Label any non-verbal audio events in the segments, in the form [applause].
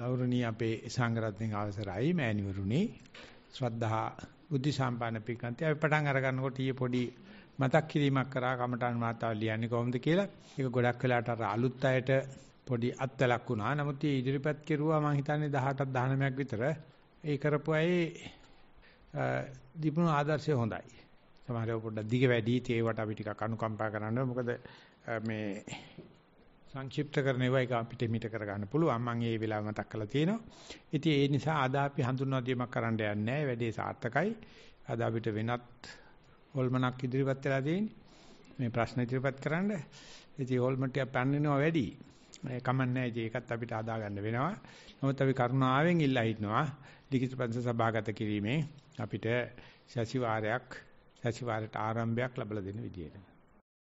ගෞරවනීය අපේ සංගරත්නයේ අවසරයි මෑණිවරුනි ශ්‍රද්ධා බුද්ධ සම්පන්න පින්කන්ති අපි පටන් අර ගන්නකොට ඊයේ පොඩි මතක් කිරීමක් කරා කමඨාන් මාතාව ලියන්නේ කොහොමද කියලා ඒක ගොඩක් වෙලාට අර අලුත් අයට පොඩි අත්දැකක් වුණා නමුත් ඒ ඉදිරිපත් කෙරුවා මම හිතන්නේ 18ක් 19ක් විතර ඒ කරපු අය දීපුණු ආදර්ශය හොඳයි සමහරව පොඩ්ඩක් දිග වැඩි තේවට අපි ටිකක් අනුකම්පා කරන්න මොකද මේ සංක්ෂිප්ත කරන ඒවා එක අපිට මිට කර ගන්න පුළුවන්. මම ඒ වෙලාව මතක් කරලා තියෙනවා. ඉතින් ඒ නිසා අද අපි හඳුන්වා දීමක් කරන්න යන්නේ නැහැ. වැඩේ සාර්ථකයි. අද අපිට වෙනත් හොල්මනක් ඉදිරිපත් වෙලා තියෙන්නේ. මේ ප්‍රශ්න ඉදිරිපත් කරන්න. ඉතින් හොල්මන් ටික පන්නනවා වැඩි. කමන්න නැහැ. ඉතින් ඒකත් අපිට අදා ගන්න වෙනවා. නමුත් අපි කරුණාවෙන් ඉල්ලා හිටනවා. ලිඛිත ප්‍රතිසහ සභාගත කිරීමේ අපිට සැසිවාරයක් සැසිවාරයට ආරම්භයක් ලැබලා දෙන විදියට.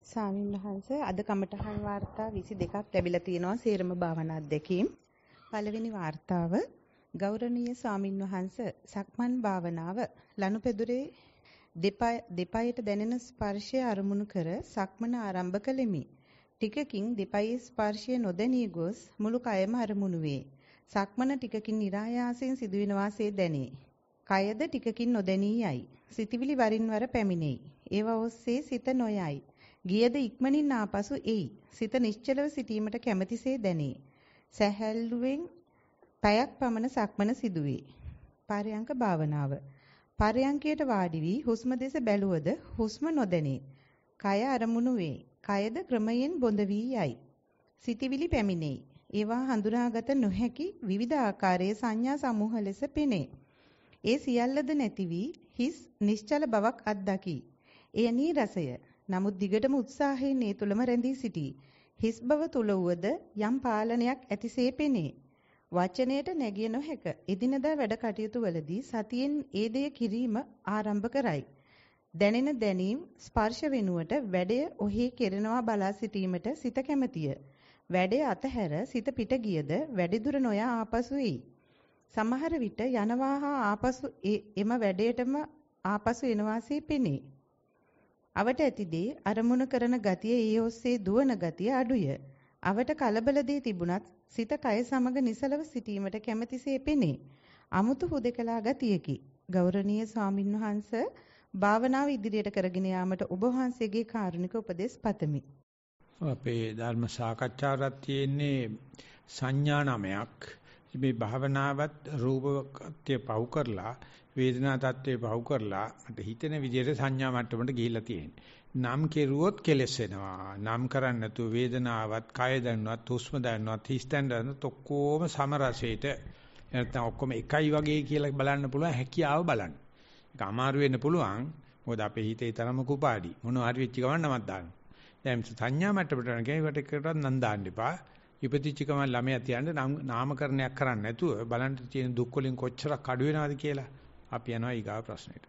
ස්වාමීන් වහන්සේ අද කමඨහන් වාර්තා 22ක් ලැබිලා තියෙනවා සේරම භාවනා අධ්‍යක්ීම්. පළවෙනි වාර්තාව ගෞරවනීය ස්වාමින් වහන්සේ සක්මන් භාවනාව ලනුපෙදුරේ දෙපයට දැනෙන ස්පර්ශය අරමුණු කර සක්මන ආරම්භ කළෙමි. ටිකකින් දෙපයේ ස්පර්ශය නොදැනී ගොස් මුළු කයම අරමුණු වේ. සක්මන ටිකකින් નિરાයාසයෙන් සිදුවෙන වාසේ දැනේ. කයද ටිකකින් නොදැනී යයි. සිතවිලි වරින් වර පැමිණෙයි. ඒව ඔස්සේ සිත නොයයි. ගියද ඉක්මනින් ආපසු එයි. සිත නිශ්චලව සිටීමට කැමැතිසේ දැනේ. සැහැල්ලුවෙන් පැයක් පමණ සක්මන සිදුවේ. පරයන්ක භාවනාව. පරයන්කයට වාඩි වී හුස්ම දෙස බැලුවද හුස්ම නොදැනේ. කය අරමුණු වේ. කයද ක්‍රමයෙන් බොඳ වී යයි. සිටිවිලි පැමිණෙයි. ඒවා හඳුනාගත නොහැකි විවිධ ආකාරයේ සංඥා සමූහ ලෙස පෙනේ. ඒ සියල්ලද නැති වී හිස් නිශ්චල බවක් අත්දකි. එය නීරසය. නමුත් දිගටම උත්සාහයෙන් ඒ තුලම රැඳී සිටී. හිස් බව තුල වුවද යම් පාලනයක් ඇතිසේ පෙනේ. වචනයට නැගිය නොහැක. එදිනදා වැඩ කටයුතු වලදී සතියෙන් ඒ දෙය කිරීම ආරම්භ කරයි. දැනෙන දැනීම් ස්පර්ශ වෙනුවට වැඩය ඔහි කෙරෙනවා බලා සිටීමට සිත කැමැතිය. වැඩේ අතහැර සිත පිට ගියද වැඩිදුර නොයා ආපසු එයි. සමහර විට යනවා හා ආපසු එම වැඩේටම ආපසු එනවාසේ පෙනේ. අවට ඇති දේ අරමුණු කරන ගතිය ඒ ඔස්සේ දුවන ගතිය අඩුය. අවට කලබල දේ තිබුණත් සිත කය සමග නිසලව සිටීමට කැමැතිසේ පෙනේ. අමුතු හුදකලා ගතියකි. ගෞරවනීය ස්වාමින්වහන්ස භාවනාව ඉදිරියට කරගෙන යාමට ඔබ වහන්සේගේ කාරුණික උපදෙස් පතමි. අපේ ධර්ම සාකච්ඡාවක් තියෙන්නේ සංඥා නමයක්. මේ භාවනාවත් රූපකත්‍ය පවු කරලා වේදනා தત્ත්වේ පහු කරලා මට හිතෙන විදිහට සංඥා මට්ටමට ගිහිල්ලා තියෙන්නේ. නම් කෙරුවොත් කෙලස් වෙනවා. නම් කරන්නේ නැතුව වේදනාවත්, කය දන්නවත්, හුස්ම දන්නවත්, හිස් දන්නවත් ඔක්කොම සමරසයට නැත්නම් ඔක්කොම එකයි වගේ කියලා බලන්න පුළුවන් හැකියාව බලන්න. ඒක අමාරු වෙන්න පුළුවන්. මොකද අපේ හිතේ තරම කුපාඩි. මොනවා හරි වෙච්ච ගමන් නමක් දානවා. දැන් සංඥා මට්ටමට යන කෙනෙකුට එකටවත් නම් දාන්න එපා. ඉපදිච්ච ගමන් ළමයා තියන්න නාමකරණයක් කරන්නේ නැතුව බලන්න තියෙන දුක් වලින් කොච්චරක් අඩු වෙනවද කියලා. අපි යනවා ඊගාව ප්‍රශ්නෙට.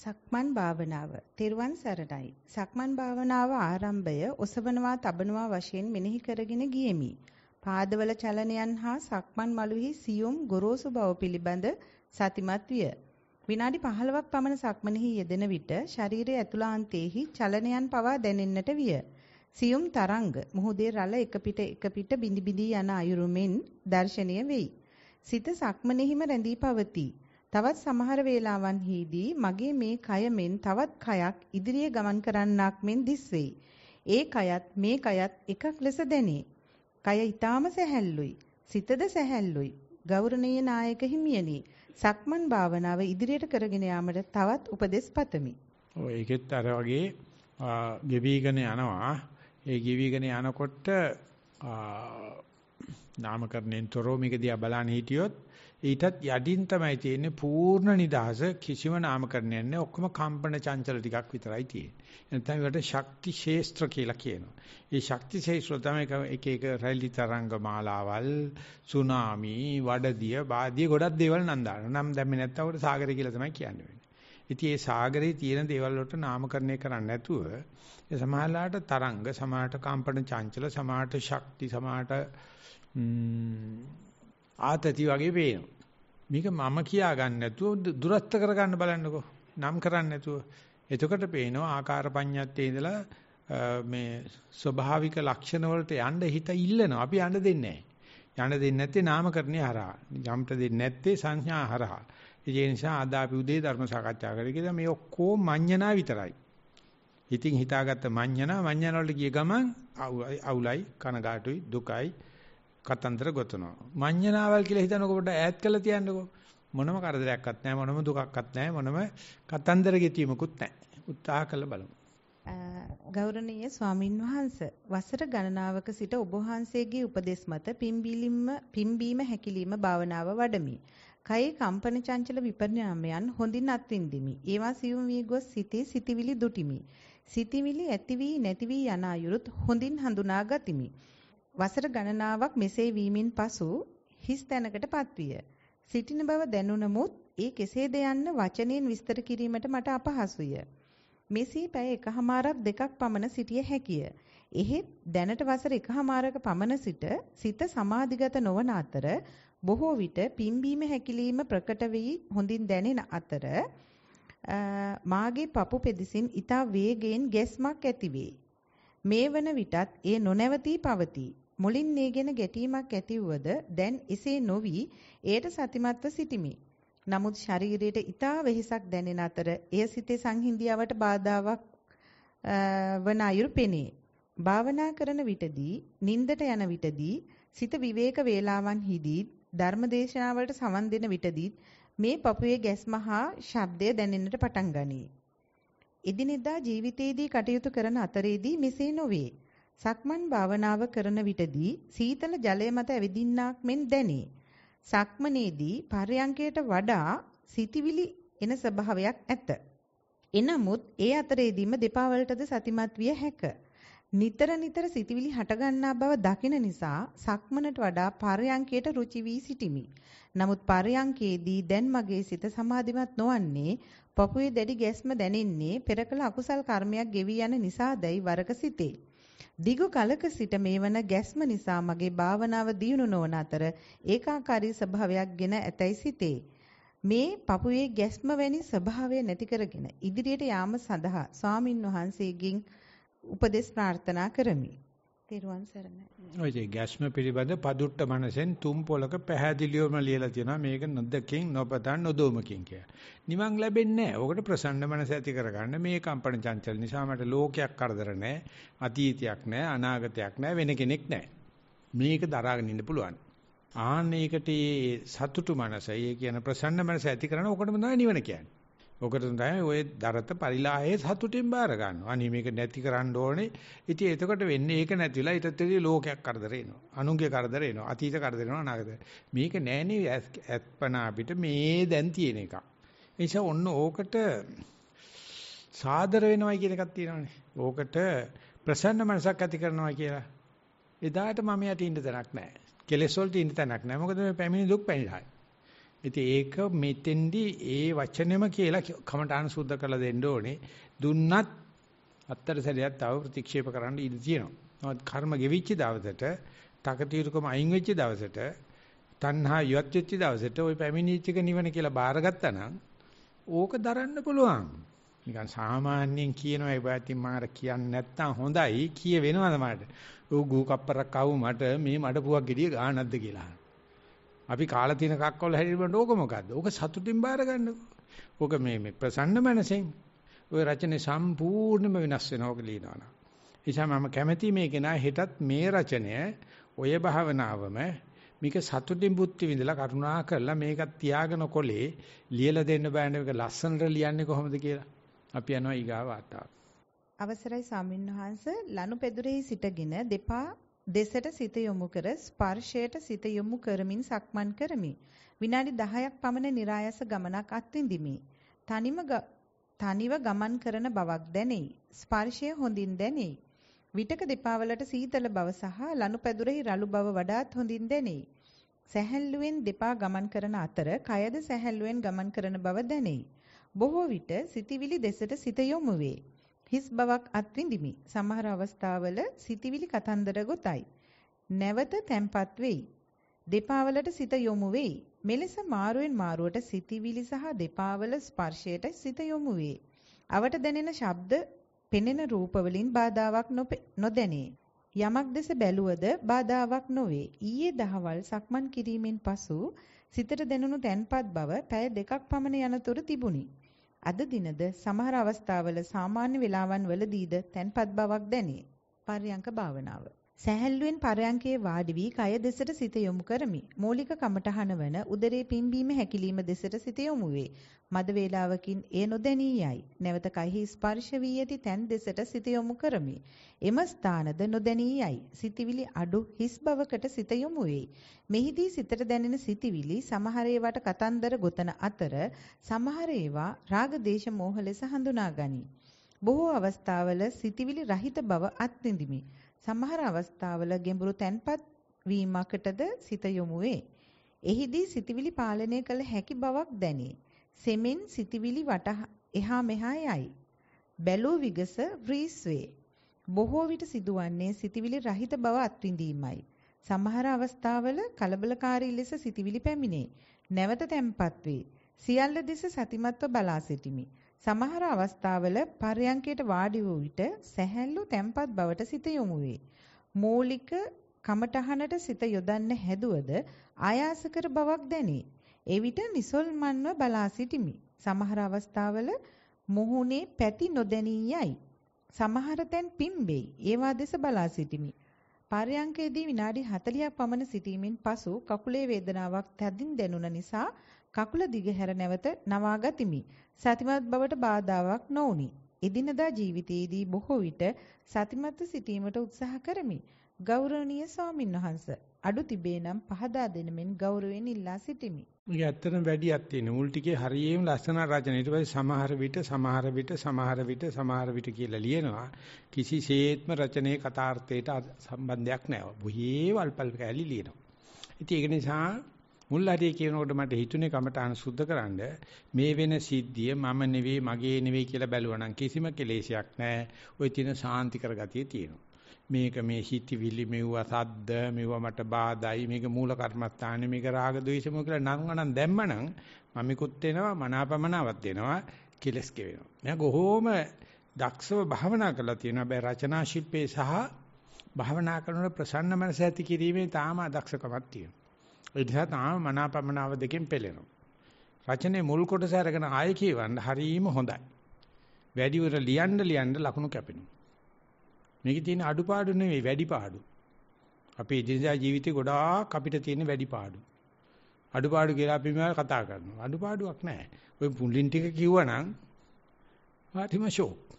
සක්මන් භාවනාව. තෙරුවන් සරණයි. සක්මන් භාවනාව ආරම්භය ඔසවනවා තබනවා වශයෙන් මෙනෙහි කරගෙන ගියෙමි. පාදවල චලනයන් හා සක්මන් මළුවේ සියුම් ගොරෝසු බව පිළිබඳ සතිමත් විය. විනාඩි 15ක් පමණ සක්මනෙහි යෙදෙන විට ශරීරයේ ඇතුළාන්තයේහි චලනයන් පවා දැනෙන්නට විය. සියුම් තරංග මුහුදේ රළ එක පිට එක පිට බිඳි බිඳී යන අයුරු මෙන් දැర్శණීය වෙයි. සිත සක්මනේහිම රැඳී පවතී. තවත් සමහර වේලාවන්හිදී මගේ මේ කය මෙන් තවත් කයක් ඉදිරියේ ගමන් කරන්නක් මෙන් දිස්වේ. ඒ කයත් මේ කයත් එකක් ලෙස දැනේ. කය ඊටාම සැහැල්ලුයි. සිතද සැහැල්ලුයි. ගෞරවනීය නායක හිමියනි, සක්මන් භාවනාව ඉදිරියට කරගෙන යාමට තවත් උපදෙස් පතමි. ඔය ඒකෙත් අර වගේ ගෙවිගෙන යනවා. ඒ ගෙවිගෙන යනකොට නාමකරණයෙන් තොරව මේක දිහා බලන්න හිටියොත් ඊටත් යටින් තමයි තියෙන්නේ පූර්ණ නිදහස කිසිම නාමකරණයක් නැහැ. ඔක්කොම කම්පන චංචල ටිකක් විතරයි තියෙන්නේ. එතන ඒකට ශක්ති ශේස්ත්‍ර කියලා කියනවා. මේ ශක්ති ශේස්ත්‍ර තමයි එක එක රැලි තරංග මාලාවල්, සුනාමි, වඩදිය, බාදිය ගොඩක් දේවල් නම් දානවා. නම් දැම්මේ නැත්තම් උඩ සාගරය කියලා තමයි කියන්නේ. ඉතින් ඒ සාගරේ තියෙන දේවල් වලට නාමකරණය කරන්නේ නැතුව ඒ සමාහලාට තරංග, සමාහට කම්පන චංචල, සමාහට ශක්ති, සමාහට ආතති වගේ පේනවා. මේක මම කියා ගන්න නැතුව දුරස්ත කර ගන්න බලන්නකෝ. නම් කරන්න නැතුව. එතකොට පේනවා ආකාර පඤ්ඤත්තේ ඉඳලා මේ ස්වභාවික ලක්ෂණ වලට යන්න හිත ඉල්ලනවා. අපි යන්න දෙන්නේ නැහැ. යන්න දෙන්නේ නැත්තේ නාමකරණේ හරහා. යම්ට දෙන්නේ නැත්තේ සංඥා හරහා. ඒ නිසා අද අපි උදේ ධර්ම සාකච්ඡා කරේ කියලා මේ ඔක්කොම මඤ්ඤණා විතරයි. ඉතින් හිතාගත්ත මඤ්ඤණා මඤ්ඤණ වලට ගිය ගමන් අවුලයි කනගාටුයි දුකයි කතන්දර ගොතනවා. මඤ්ඤණාවල් කියලා හිතනකොට පොඩ්ඩ ඈත් කරලා තියන්නකෝ. මොනම කරදරයක්වත් නැහැ මොනම දුකක්වත් නැහැ මොනම කතන්දර ගෙතීමකුත් නැහැ. උත්සාහ කරලා බලමු. ගෞරවනීය ස්වාමින් වහන්ස වසර ගණනාවක සිට ඔබ වහන්සේගේ උපදෙස් මත පිම්බීලින්ම පිම්බීම හැකිලිම භාවනාව වඩමි. කයේ කම්පන චංචල විපරිණාමයන් හොඳින් අත්විඳිමි. ඒවා සියුම් වී ගොස් සිතේ සිටිවිලි දුටිමි. සිටිවිලි ඇති වී නැති වී යන අයුරුත් හොඳින් හඳුනා ගතිමි. වසර ගණනාවක් මෙසේ වීමෙන් පසු හිස් තැනකට පත්විය. සිටින බව දැනුණමුත් ඒ කෙසේද යන්න වචනෙන් විස්තර කිරීමට මට අපහසුය. මෙසේ පැය එකහමාරක් දෙකක් පමණ සිටිය හැකිය. එහෙත් දැනට වසර එකහමාරක පමණ සිට සිත සමාධිගත නොවන අතර බොහෝ විට පිම්බීම හැකිලිම ප්‍රකට වී හොඳින් දැනෙන අතර මාගේ පපු පෙදෙසින් ඊතා වේගයෙන් ගැස්මක් ඇතිවේ. මේ වන විටත් ඒ නොනැවතී පවතී. මුලින් මේ ගැන ගැටීමක් ඇතිවද දැන් එසේ නොවි එයට සතිමත්ව සිටිමි. නමුත් ශරීරයට ඊතා වෙහසක් දැනෙන අතර එය සිතේ සංහිඳියාවට බාධාවක් වන අයුරු පෙනේ. භාවනා කරන විටදී, නින්දට යන විටදී, සිත විවේක වේලාවන්හිදී, ධර්මදේශනාවලට සවන් දෙන විටදී මේ පපුවේ ගැස්ම හා ශබ්දය දැනෙන්නට පටන් ගනී. එදිනෙදා ජීවිතයේදී කටයුතු කරන අතරේදී මෙසේ නොවේ. සක්මන් භාවනාව කරන විටදී සීතල ජලය මත ඇවිදින්නාක් මෙන් දැනේ. සක්මනේදී පර්යංකයට වඩා සිතිවිලි එන ස්වභාවයක් ඇත. එනමුත් ඒ අතරේදීම දෙපා වලටද සතිමත් විය හැක. නිතර නිතර සිතිවිලි හටගන්නා බව දකින නිසා සක්මනට වඩා පරයන්කයට රුචි වී සිටිමි. නමුත් පරයන්කේදී දැන් මගේ සිත සමාධිමත් නොවන්නේ පපුවේ දැඩි ගැස්ම දැනෙන්නේ පෙර කළ අකුසල් කර්මයක් ගෙවි යන නිසාදයි වරක සිතේ. දිගු කලක සිට මේවන ගැස්ම නිසා මගේ භාවනාව දියුණු නොවන අතර ඒකාකාරී ස්වභාවයක් ගෙන ඇතැයි සිතේ. මේ පපුවේ ගැස්ම වැනි ස්වභාවය නැති කරගෙන ඉදිරියට යාම සඳහා ස්වාමින් වහන්සේගෙන් උපදෙස් ප්‍රාර්ථනා කරමි. තෙරුවන් සරණයි. ඔය ගැස්ම පිළිබඳ පදුට්ට මනසෙන් තුම් පොලක පැහැදිලිවම ලියලා තියෙනවා මේක නොදකින් නොපතන් නොදොමකින් කියලා. නිවන් ලැබෙන්නේ නැහැ. ඔකට ප්‍රසන්න මනස ඇති කරගන්න මේ කම්පන චංචල නිසා මට ලෝකයක් කරදර නැහැ. අතීතයක් නැහැ, අනාගතයක් නැහැ, වෙන කෙනෙක් නැහැ. මේක දරාගෙන ඉන්න පුළුවන්. ආන්න ඒකට සතුටු මනස, ඒ කියන ප්‍රසන්න මනස ඇති කරන ඔකටම තමයි නිවන කියන්නේ. ඔකට තමයි ඔය දරත පරිලාහයේ සතුටින් බාර ගන්නවා. අනේ මේක නැති කරන්න ඕනේ. ඉතින් එතකොට වෙන්නේ ඒක නැතිලා ඊටත් එදී ලෝකයක් කරදර එනවා. අනුන්ගේ කරදර එනවා. අතීත කරදර එනවා අනාගත. මේක නෑනේ ඇත්පන අපිට මේ දැන් තියෙන එක. ඒ නිසා ඔන්න ඕකට සාදර වෙනවා කියන එකක් තියෙනවානේ. ඕකට ප්‍රසන්න මනසක් ඇති කරනවා කියලා. එදාට මම යට ඉන්න තැනක් නැහැ. කෙලෙස් වලට ඉන්න තැනක් නැහැ. මොකද මේ පැමිණි දුක් පැනිරහයි. ඉතින් ඒක මෙතෙන්දී ඒ වචනෙම කියලා කමඨාන සුද්ධ කරලා දෙන්න ඕනේ. දුන්නත් අත්තර සැරියක් තව ප්‍රතික්ෂේප කරන්න ඉඩ තියෙනවා. නමුත් කර්ම ගෙවිච්ච දවසට, තකතිරුකම අයින් වෙච්ච දවසට, තණ්හා යොත් වෙච්ච දවසට ওই පැමිණිච්චක නිවන කියලා බාරගත්තා නම් ඕක දරන්න පුළුවන්. නිකන් සාමාන්‍යයෙන් කියනවා ඒ වගේ මාර කියන්නේ නැත්තම් හොඳයි කිය වෙනවා තමයි. ඌ ගූ කප්පරක් ආව මට මේ මඩ පුවක් ගෙඩිය ගානක්ද කියලා. අපි කාලා තියෙන කක්කොල හැදිරෙන්න ඕක මොකද්ද? ඕක සතුටින් බාර ගන්නකෝ. ඕක මේ මේ ප්‍රසන්න මනසෙන් ওই රචනය සම්පූර්ණයෙන්ම වෙනස් වෙනවා ඔක ලියනවනම්. එනිසා මම කැමැති මේක නා හෙටත් මේ රචනය ඔය භාවනාවම මේක සතුටින් බුද්ධි විඳලා කරුණා කරලා මේක තියාගෙන කොලේ ලියලා දෙන්න බෑනේ මේක ලස්සනට ලියන්නේ කොහොමද කියලා. අපි යනවා ඊගා වාතාවක්. අවසරයි ස්වාමින්වහන්ස ලනුපෙදුරෙහි සිටගෙන දෙපා දෙසට සිත යොමු කර ස්පර්ශයට සිත යොමු කරමින් සක්මන් කරමි. විනාඩි 10ක් පමණ નિરાයස ගමනක් අත්විඳිමි. තනිම තනිව ගමන් කරන බවක් දැනේ. ස්පර්ශය හොඳින් දැනේ. විටක දෙපාවලට සීතල බව සහ ලනුපැදුරෙහි රළු බව වඩාත් හොඳින් දැනේ. සැහැල්ලුවෙන් දෙපා ගමන් කරන අතර කයද සැහැල්ලුවෙන් ගමන් කරන බව දැනේ. බොහෝ විට සිතිවිලි දෙසට සිත යොමු වේ. හිස් බවක් අත්විඳිමි. සමහර අවස්ථාවල සිතිවිලි කතන්දර ගොතයි. නැවත තැම්පත් වෙයි. දෙපාවලට සිත යොමු වෙයි. මෙලෙස මාරුවෙන් මාරුවට සිතිවිලි සහ දෙපාවල ස්පර්ශයට සිත යොමු වේ. අවට දැනෙන ශබ්ද, පෙනෙන රූප වලින් බාධාාවක් නොදැනේ. යමක් දෙස බැලුවද බාධාාවක් නොවේ. ඊයේ දහවල් සක්මන් කිරීමෙන් පසු සිතට දැනුණු තැන්පත් බව පැය දෙකක් පමණ යනතුරු තිබුණි. අද දිනද සමහර අවස්ථාවල සාමාන්‍ය වේලාවන් වලදීද තැන්පත් බවක් දැනේ. පර්යංක භාවනාව සැහැල්ලුවෙන් පරයන්කේ වාඩි වී කය දෙසට සිත යොමු කරමි. මූලික කමටහන වන උදරේ පිම්බීම හැකිලිම දෙසට සිත යොමු වේ. මද වේලාවකින් ඒ නොදැනී යයි. නැවත කයෙහි ස්පර්ශ වී ඇති තැන් දෙසට සිත යොමු කරමි. එම ස්ථානද නොදැනී යයි. සිතවිලි අඩු හිස් බවකට සිත යොමු වේ. මෙහිදී සිතට දැනෙන සිතවිලි සමහර ඒවාට කතන්දර ගොතන අතර සමහර ඒවා රාග දේශ මෝහ ලෙස හඳුනා ගනී. බොහෝ අවස්ථාවල සිතවිලි රහිත බව අත්විඳිමි. සමහර අවස්ථාවල ගැඹුරු තැන්පත් වීමකටද සිත යොමු වේ. එහිදී සිතවිලි පාලනය කළ හැකි බවක් දැනේ. සෙමින් සිතවිලි වට එහා මෙහා යයි. බැලූ විගස ෆ්‍රීස් වේ. බොහෝ විට සිදුවන්නේ සිතවිලි රහිත බව අත්විඳීමයි. සමහර අවස්ථාවල කලබලකාරී ලෙස සිතවිලි පැමිණේ. නැවත තැම්පත් වේ. සියල්ල දෙස සතිමත්ව බලා සිටිමි. සමහර අවස්ථාවල පර්යංකයට වාඩි වූ විට සැහැල්ලු තැම්පත් බවට සිත යොමු වේ. මූලික කමඨහනට සිත යොදන්න හැදුවද ආයාස කර බවක් දැනේ. එවිට නිසල්මන්ව බලා සිටිමි. සමහර අවස්ථාවල මුහුණේ පැති නොදැනී යයි. සමහර තැන් පිම්බෙයි. ඒවා දෙස බලා සිටිමි. පර්යංකයේදී විනාඩි 40ක් පමණ සිටීමෙන් පසු කකුලේ වේදනාවක් තදින් දැනුණ නිසා කකුල දිගහැර නැවත නවා ගතිමි. සතිමත් බවට බාධාවක් නොඋනි. එදිනදා ජීවිතයේදී බොහෝ විට සතිමත්ව සිටීමට උත්සාහ කරමි. ගෞරවනීය ස්වාමින්වහන්ස අඩු තිබේ නම් පහදා දෙනමින් ගෞරවයෙන් ඉල්ලා සිටිමි. මේක ඇත්තටම වැඩියක් තියෙන. මුල් ටිකේ හරියම ලස්සන රචන. ඊට පස්සේ සමහර විට සමහර විට සමහර විට සමහර විට කියලා ලියනවා. කිසිසේත්ම රචනයේ කථාර්ථයට සම්බන්ධයක් නැහැ. බොහේ වල්පල් කැලි ලියනවා. ඉතින් ඒක නිසා මුල් හරිය කියනකොට මට හිතුනේ කමටහන සුද්ධකරනද මේ වෙන සිද්ධිය මම නෙවෙයි මගේ නෙවෙයි කියලා බැලුවනම් කිසිම කෙලෙසයක් නැහැ. ওই තියෙන සාන්ති කරගතිය තියෙනවා. මේක මේ හිතවිලි මෙව්ව සද්ද මෙව්ව මට බාදයි මේක මූල කර්මස්ථානේ මේක රාග ද්වේෂ මොකද කියලා නංගනන් දැම්මනම් මමිකුත් වෙනවා මනාපමනාවක් වෙනවා කෙලස් කෙවෙනවා. මම කොහොම දක්ෂව භාවනා කරලා තියෙනවා. බෑ රචනා ශිල්පේ සහ භාවනා කරන ප්‍රසන්න මනස ඇති කිරීමේ තාම අදක්ෂකමක් තියෙනවා. ඒ නිසා තාම මනාපමනාව දෙකෙන් පෙළෙනවා. රචනයේ මුල් කොටස අරගෙන ආයෙ කියවන්න හරීම හොඳයි. වැඩිවර ලියන්න ලියන්න ලකුණු කැපෙනවා. මේකේ තියෙන අඩුපාඩු නෙවෙයි වැඩි පාඩු. අපේ ජීඳා ජීවිතේ ගොඩාක් අපිට තියෙන වැඩි පාඩු. අඩුපාඩු කියලා අපි මේවා කතා කරනවා. අඩුපාඩුවක් නැහැ. ඔය පුලින් ටික කිව්වනම් ආතිම ෂෝක්.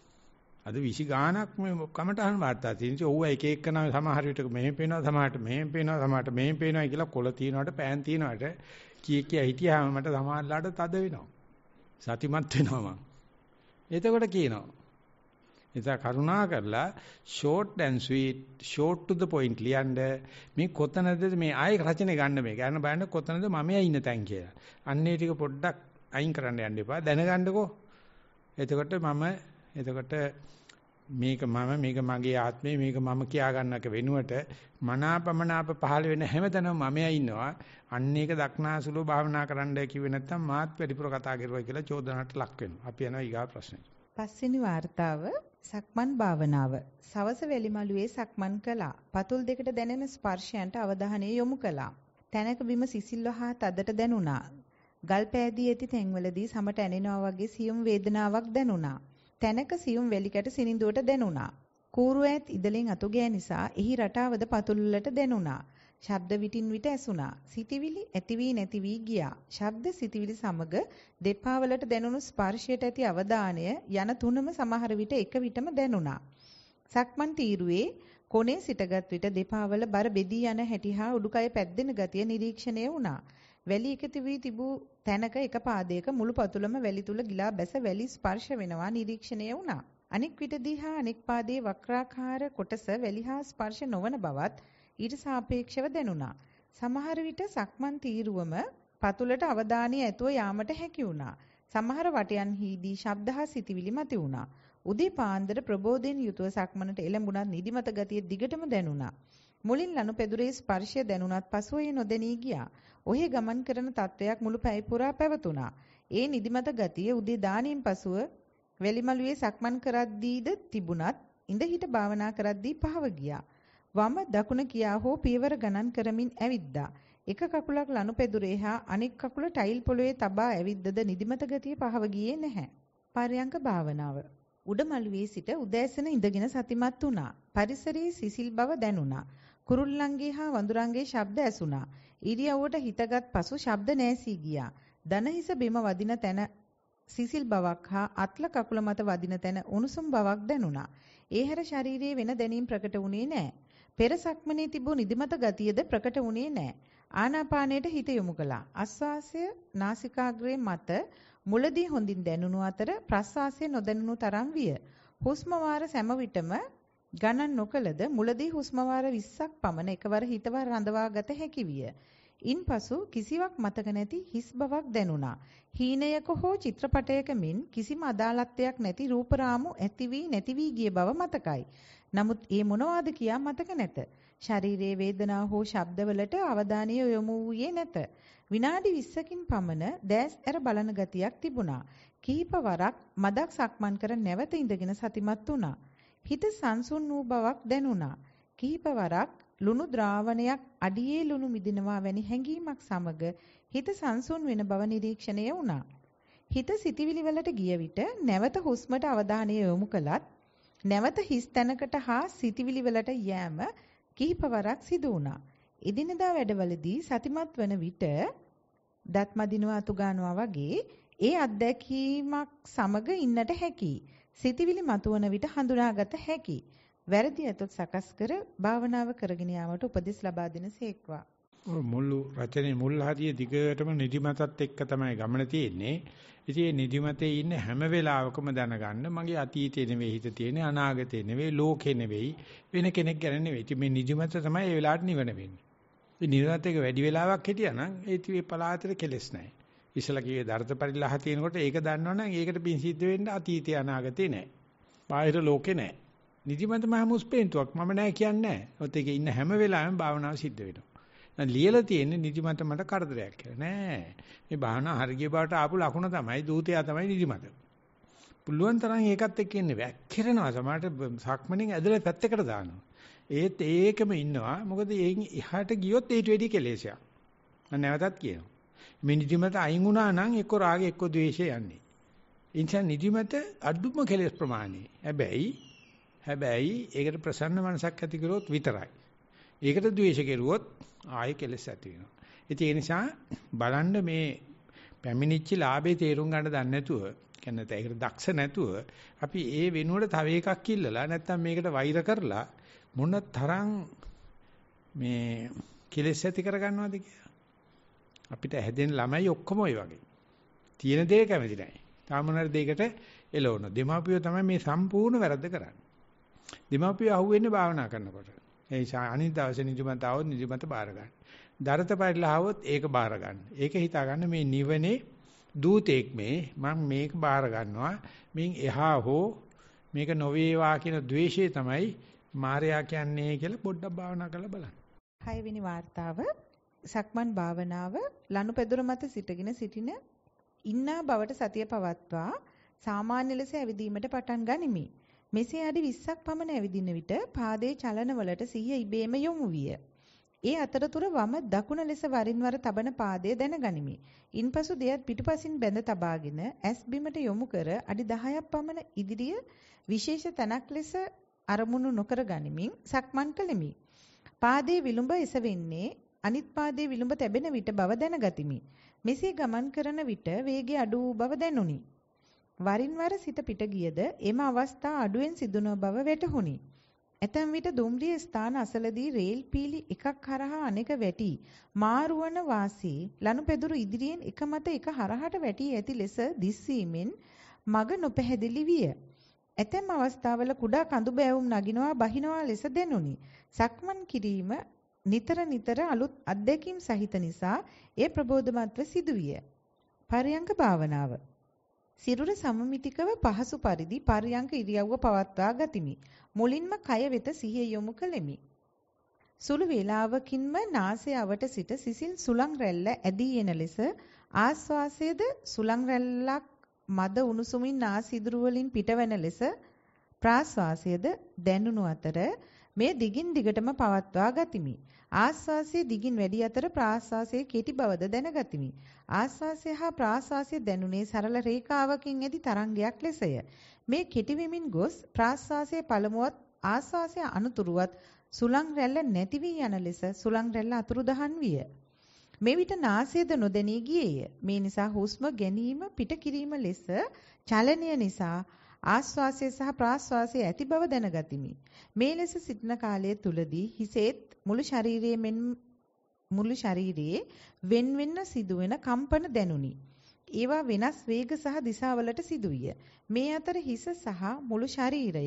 අද 20 ගාණක් මේ කමටහන් වාර්තා තියෙන නිසා ඕවා එක එක නම් සමහර විට මෙහෙම පේනවා සමහරට මෙහෙම පේනවා සමහරට මෙහෙම පේනවා කියලා කොළ තියනවට පෑන් තියනවට කී කිය හිටියාම මට සමහරලාට තද වෙනවා සතිමත් වෙනවා මං එතකොට කියනවා නිසා කරුණා කරලා short and sweet short to the point ලියන්න මේ කොතනද මේ ආයේ රචනෙ ගන්න මේ ගන්න බලන්න කොතනද මම ඉන්න තැන් කියලා අන්නේ ටික පොඩ්ඩක් අයින් කරන්න යන්න එපා දැනගන්නකෝ එතකොට මම එතකොට මේක මම මේක මගේ ආත්මය මේක මම කියා ගන්නක වෙනුවට මනාපමනාප පහළ වෙන හැමතැනම මමයා ඉන්නවා අන්න ඒක දක්නාසුලෝ භාවනා කරන්න කිව්වේ නැත්තම් මාත් වැඩිපුර කතා කරුවා කියලා චෝදනාවට ලක් වෙනවා අපි යනවා ඊගා ප්‍රශ්නෙට පස්වෙනි වார்த்தාව සක්මන් භාවනාව සවස වැලිමලුවේ සක්මන් කළා පතුල් දෙකට දැනෙන ස්පර්ශයන්ට අවධානය යොමු කළා තැනක බිම සිසිල්ව හා තදට දැනුණා ගල්පෑදී ඇති තැන්වලදී සමට ඇනෙනවා වගේ සියුම් වේදනාවක් දැනුණා තැනක සියුම් වෙලිකට සිනිඳුවට දැනුණා. කූරු ඈත් ඉදලෙන් අතු ගෑ නිසා එහි රටාවද පතුල්ලට දැනුණා. ශබ්ද විටින් විට ඇසුණා. සිතිවිලි ඇති වී නැති වී ගියා. ශබ්ද සිතිවිලි සමග දෙපා වලට දැනුණු ස්පර්ශයට ඇති අවධානය යන තුනම සමහර විට එක විටම දැනුණා. සක්මන් තීරුවේ කොනේ සිටගත් විට දෙපාවල බර බෙදී යන හැටි හා උඩුකය පැද්දෙන ගතිය නිරීක්ෂණය වුණා. වැලි එකතු වී තිබූ තැනක එක පාදයක මුළු පතුලම වැලි තුල ගිලා බැස වැලි ස්පර්ශ වෙනවා නිරීක්ෂණය වුණා. අනෙක් විට දිහා අනෙක් පාදයේ වක්‍රාකාර කොටස වැලි හා ස්පර්ශ නොවන බවත් ඊට සාපේක්ෂව දැනුණා. සමහර විට සක්මන් තීරුවම පතුලට අවධානය ඇතුව යාමට හැකි වුණා. සමහර වටයන්හිදී ශබ්ද හා සිතිවිලි මතු වුණා. උදේ පාන්දර ප්‍රබෝධයෙන් යුතුව සක්මනට එළඹුණත් නිදිමත ගතිය දිගටම දැනුණා. මුලින් ලනුපෙදුරේ ස්පර්ශය දැනුණත් පසුව එය නොදැනී ගියා. ඔහි ගමන් කරන තත්වයක් මුළු පැය පුරා පැවතුණා. ඒ නිදිමත ගතිය උදේ දානින් පසුව වැලිමලුවේ සක්මන් කරද්දීද තිබුණත් ඉඳ හිට භාවනා කරද්දී පහව ගියා. වම දකුණ කියා හෝ පියවර ගණන් කරමින් ඇවිද්දා. එක කකුලක් ලනුපෙදුරේ හා අනෙක් කකුල ටයිල් පොළවේ තබා ඇවිද්දද නිදිමත ගතිය පහව ගියේ නැහැ. පරයන්ක භාවනාව. උඩමළුවේ සිට උදෑසන ඉඳගෙන සතිමත් වුණා. පරිසරයේ සිසිල් බව දැනුණා. කුරුල්ලන්ගේ හා වඳුරන්ගේ ශබ්ද ඇසුණා. ඉරියව්වට හිතගත් පසු ශබ්ද නැසී ගියා. දනහිස බිම වදින තැන සිසිල් බවක් හා අත්ල කකුල මත වදින තැන උණුසුම් බවක් දැනුණා. ඒ හැර ශරීරයේ වෙන දැනීම් ප්‍රකට වුණේ නැහැ. පෙර සක්මනේ තිබූ නිදිමත ගතියද ප්‍රකට වුණේ නැහැ. ආනාපානයට හිත යොමු කළා. ආස්වාසය නාසිකාග්‍රේ මත මුලදී හොඳින් දැනුණු අතර ප්‍රස්වාසය නොදැනුණු තරම් විය. හුස්ම වාර සෑම විටම ගණන් නොකළද මුලදී හුස්ම වාර 20ක් පමණ එකවර හිතවර රඳවා ගත හැකි විය. ඉන්පසු කිසිවක් මතක නැති හිස් බවක් දැනුණා. හීනයක හෝ චිත්‍රපටයක මෙන් කිසිම අදාළත්වයක් නැති රූපරාමු ඇති වී නැති වී ගිය බව මතකයි. නමුත් ඒ මොනවාද කියා මතක නැත. ශරීරයේ වේදනා හෝ ශබ්දවලට අවධානය යොමු වූයේ නැත. විනාඩි 20කින් පමණ දැස් ඇර බලන ගතියක් තිබුණා. කීප වරක් මදක් සක්මන් කර නැවත ඉඳගෙන සතිමත් වුණා. හිත සංසුන් වූ බවක් දැනුණා. කිහිපවරක් ලුණු ද්‍රාවණයක් අඩියේ ලුණු මිදිනවා වැනි හැඟීමක් සමග හිත සංසුන් වෙන බව නිරීක්ෂණය වුණා. හිත සිතිවිලි වලට ගිය විට නැවත හුස්මට අවධානය යොමු කළත් නැවත හිස් තැනකට හා සිතිවිලි වලට යෑම කිහිපවරක් සිදු වුණා. එදිනදා වැඩවලදී සතිමත් වන විට දත්මදිනවා අතුගානවා වගේ ඒ අත්දැකීමක් සමග ඉන්නට හැකියි. සිතිවිලි මතුවන විට හඳුනාගත හැකි. වැරදි ඇතොත් සකස් කර භාවනාව කරගෙන යාමට උපදෙස් ලබා දෙනසේක්වා. මුළු රචනයේ මුල් හරිය දිගටම නිදිමතත් එක්ක තමයි ගමන තියෙන්නේ. ඉතින් මේ නිදිමතේ ඉන්න හැම වෙලාවකම දැනගන්න මගේ අතීතේ නෙවෙයි හිත තියෙන්නේ අනාගතේ නෙවෙයි ලෝකේ නෙවෙයි වෙන කෙනෙක් ගැන නෙවෙයි. ඉතින් මේ නිදිමත තමයි ඒ වෙලාවට නිවන වෙන්නේ. මේ නිදිමතේක වැඩි වෙලාවක් හිටියා නම් ඒ පලාතර කෙලස් නැහැ. ඉස්සලා කියේ ධර්ත පරිලාහ තියෙනකොට ඒක දන්නවනම් ඒකට පින් සිද්ධ වෙන්න අතීතය අනාගතේ නැහැ. බාහිර ලෝකේ නැහැ. නිදිමත මහමුස් පේන්තුවක් මම නැහැ කියන්නේ නැහැ. ඔත් ඒකේ ඉන්න හැම වෙලාවෙම භාවනාව සිද්ධ වෙනවා. දැන් ලියලා තියෙන්නේ නිදිමත මට කරදරයක් කියලා. නෑ. මේ බාහන හරිය බාට ආපු ලකුණ තමයි දූතයා තමයි නිදිමත. පුළුවන් තරම් ඒකත් එක්ක ඉන්නේ වැක්කිරෙනවා. සමහරට සක්මණෙන් ඇදලා පැත්තකට දානවා. ඒත් ඒකම ඉන්නවා. මොකද ඒන් එහාට ගියොත් ඊට වෙඩි කෙලේශයක්. මම නැවතත් කියනවා. මිනිදිමත අයින් වුණා නම් එක්ක රාගය එක්ක ද්වේෂය යන්නේ. ඉන්සන් නිදිමත අඩුම කෙලෙස් ප්‍රමාණය. හැබැයි හැබැයි ඒකට ප්‍රසන්න මනසක් ඇති කරොත් විතරයි. ඒකට ද්වේෂ කෙරුවොත් ආයෙ කෙලෙස් ඇති වෙනවා. ඉතින් ඒ නිසා බලන්න මේ පැමිණිච්ච ලාභේ තේරුම් ගන්න දන්නේ නැතුව කියන්නේ ඒකට දක්ෂ නැතුව අපි ඒ වෙනුවට තව එකක් කිල්ලලා නැත්තම් මේකට වෛර කරලා මොන තරම් මේ කෙලෙස් ඇති කරගන්නවද කියලා අපිට හැදෙන ළමයි ඔක්කොම ওই වගේ. තියෙන දේ කැමති නැහැ. තාමනර දෙයකට එළවන. දෙමාපියෝ තමයි මේ සම්පූර්ණ වැරද්ද කරන්නේ. දෙමාපියෝ අහුවෙන්නේ භාවනා කරනකොට. ඒ නිසා අනිත් දවසේ නිදිමත આવොත් නිදිමත බාර ගන්න. දරත පරිලා આવොත් ඒක බාර ගන්න. ඒක හිතා ගන්න මේ නිවනේ දූතෙක් මේ මම මේක බාර ගන්නවා. මින් එහා හෝ මේක නොවේවා කියන द्वේෂය තමයි මායя කියන්නේ කියලා පොඩ්ඩක් භාවනා කරලා බලන්න. 6 වෙනි වார்த்தාව සක්මන් භාවනාව ලනුපැදුර මත සිටගෙන සිටින ඉන්නා බවට සතිය පවත්වා සාමාන්‍ය ලෙස ඇවිදීමට පටන් ගනිමි. මෙසේ අඩි 20ක් පමණ ඇවිදින විට පාදයේ චලනවලට සිහිය ඉබේම යොමු විය. ඒ අතරතුර වම දකුණ ලෙස වරින් වර තබන පාදය දැනගනිමි. ඉන්පසු දෙයත් පිටුපසින් බැඳ තබාගෙන ඇස් බිමට යොමු කර අඩි 10ක් පමණ ඉදිරිය විශේෂ තනක් ලෙස අරමුණු නොකර ගනිමින් සක්මන් කළෙමි. පාදයේ විලුඹ එසවෙන්නේ අනිත් පාදයේ විලුඹ තැබෙන විට බව දැනගතිමි. මෙසේ ගමන් කරන විට වේගය අඩු වූ බව දැනුනි. වරින් වර සිත පිට ගියද එම අවස්ථා අඩුවෙන් සිදුන බව වැටහුණි. ඇතැම් විට දුම්රිය ස්ථාන අසලදී රේල් පීලි එකක් හරහා අනෙක වැටි මාරුවන වාසී ලනුපෙදුරු ඉදිරියෙන් එක මත එක හරහාට වැටි ඇති ලෙස දිස්සීමෙන් මග නොපැහැදිලි විය. ඇතැම් අවස්ථාවල කුඩා කඳු බෑවුම් නගිනවා බහිනවා ලෙස දෙනුනි. සක්මන් කිරීම නිතර නිතර අලුත් අත්දැකීම් සහිත නිසා ඒ ප්‍රබෝධමත්ව සිදුවිය. පරියංක භාවනාව. සිරුර සමමිතිකව පහසු පරිදි පරියංක ඉරියව්ව පවත්වා ගතිමි. මුලින්ම කය වෙත සිහිය යොමු කළෙමි. සුළු වේලාවකින්ම නාසය අවට සිට සිසිල් සුලං රැල්ල ඇදී එන ලෙස ආස්වාසයේද සුලං රැල්ලක් මද උණුසුමින් නාසිදුරු වලින් පිටවන ලෙස ප්‍රාස්වාසයේද දැනුණු අතර මේ දිගින් දිගටම පවත්වා ගතිමි. ආස්වාසය දිගින් වැඩි අතර ප්‍රාස්වාසයේ කෙටි බවද දැනගතිමි. ආස්වාසය හා ප්‍රාස්වාසය දැනුනේ සරල රේඛාවකින් ඇති තරංගයක් ලෙසය. මේ කෙටි වෙමින් ගොස් ප්‍රාස්වාසයේ පළමුවත් ආස්වාසය අනුතුරුවත් සුලං රැල්ල නැති වී යන ලෙස සුලං රැල්ල අතුරුදහන් විය. මේ විට නාසයද නොදැනී ගියේය. මේ නිසා හුස්ම ගැනීම පිට කිරීම ලෙස චලනය නිසා ආස්වාසය සහ ප්‍රාස්වාසය ඇති බව දැනගතිමි. මේ ලෙස සිටින කාලය තුලදී හිසෙත් මුළු ශරීරයේ මෙන් මුළු ශරීරයේ වෙන්වෙන්න සිදුවෙන කම්පන දැනුනි. ඒවා වෙනස් වේග සහ දිශාවලට සිදුවිය. මේ අතර හිස සහ මුළු ශරීරය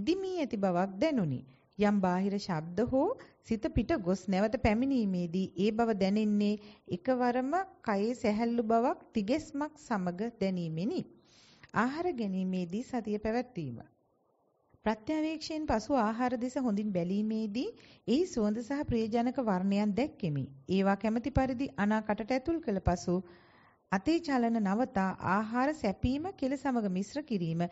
ඉදිමී ඇති බවක් දැනුනි. යම් බාහිර ශබ්ද හෝ සිත පිට ගොස් නැවත පැමිණීමේදී ඒ බව දැනෙන්නේ එකවරම කයේ සැහැල්ලු බවක් තිගැස්මක් සමග දැනීමෙනි. ආහාර ගැනීමේදී සතිය පැවැත්වීම. ප්‍රත්‍යාවේක්ෂයෙන් පසු ආහාර දෙස හොඳින් බැලීමේදී එහි සුවඳ සහ ප්‍රියජනක වර්ණයන් දැක්කෙමි. ඒවා කැමැති පරිදි අනාකටට ඇතුල් කළ පසු අතේ චලන නවතා ආහාර සැපීම කෙල සමග මිශ්‍ර කිරීම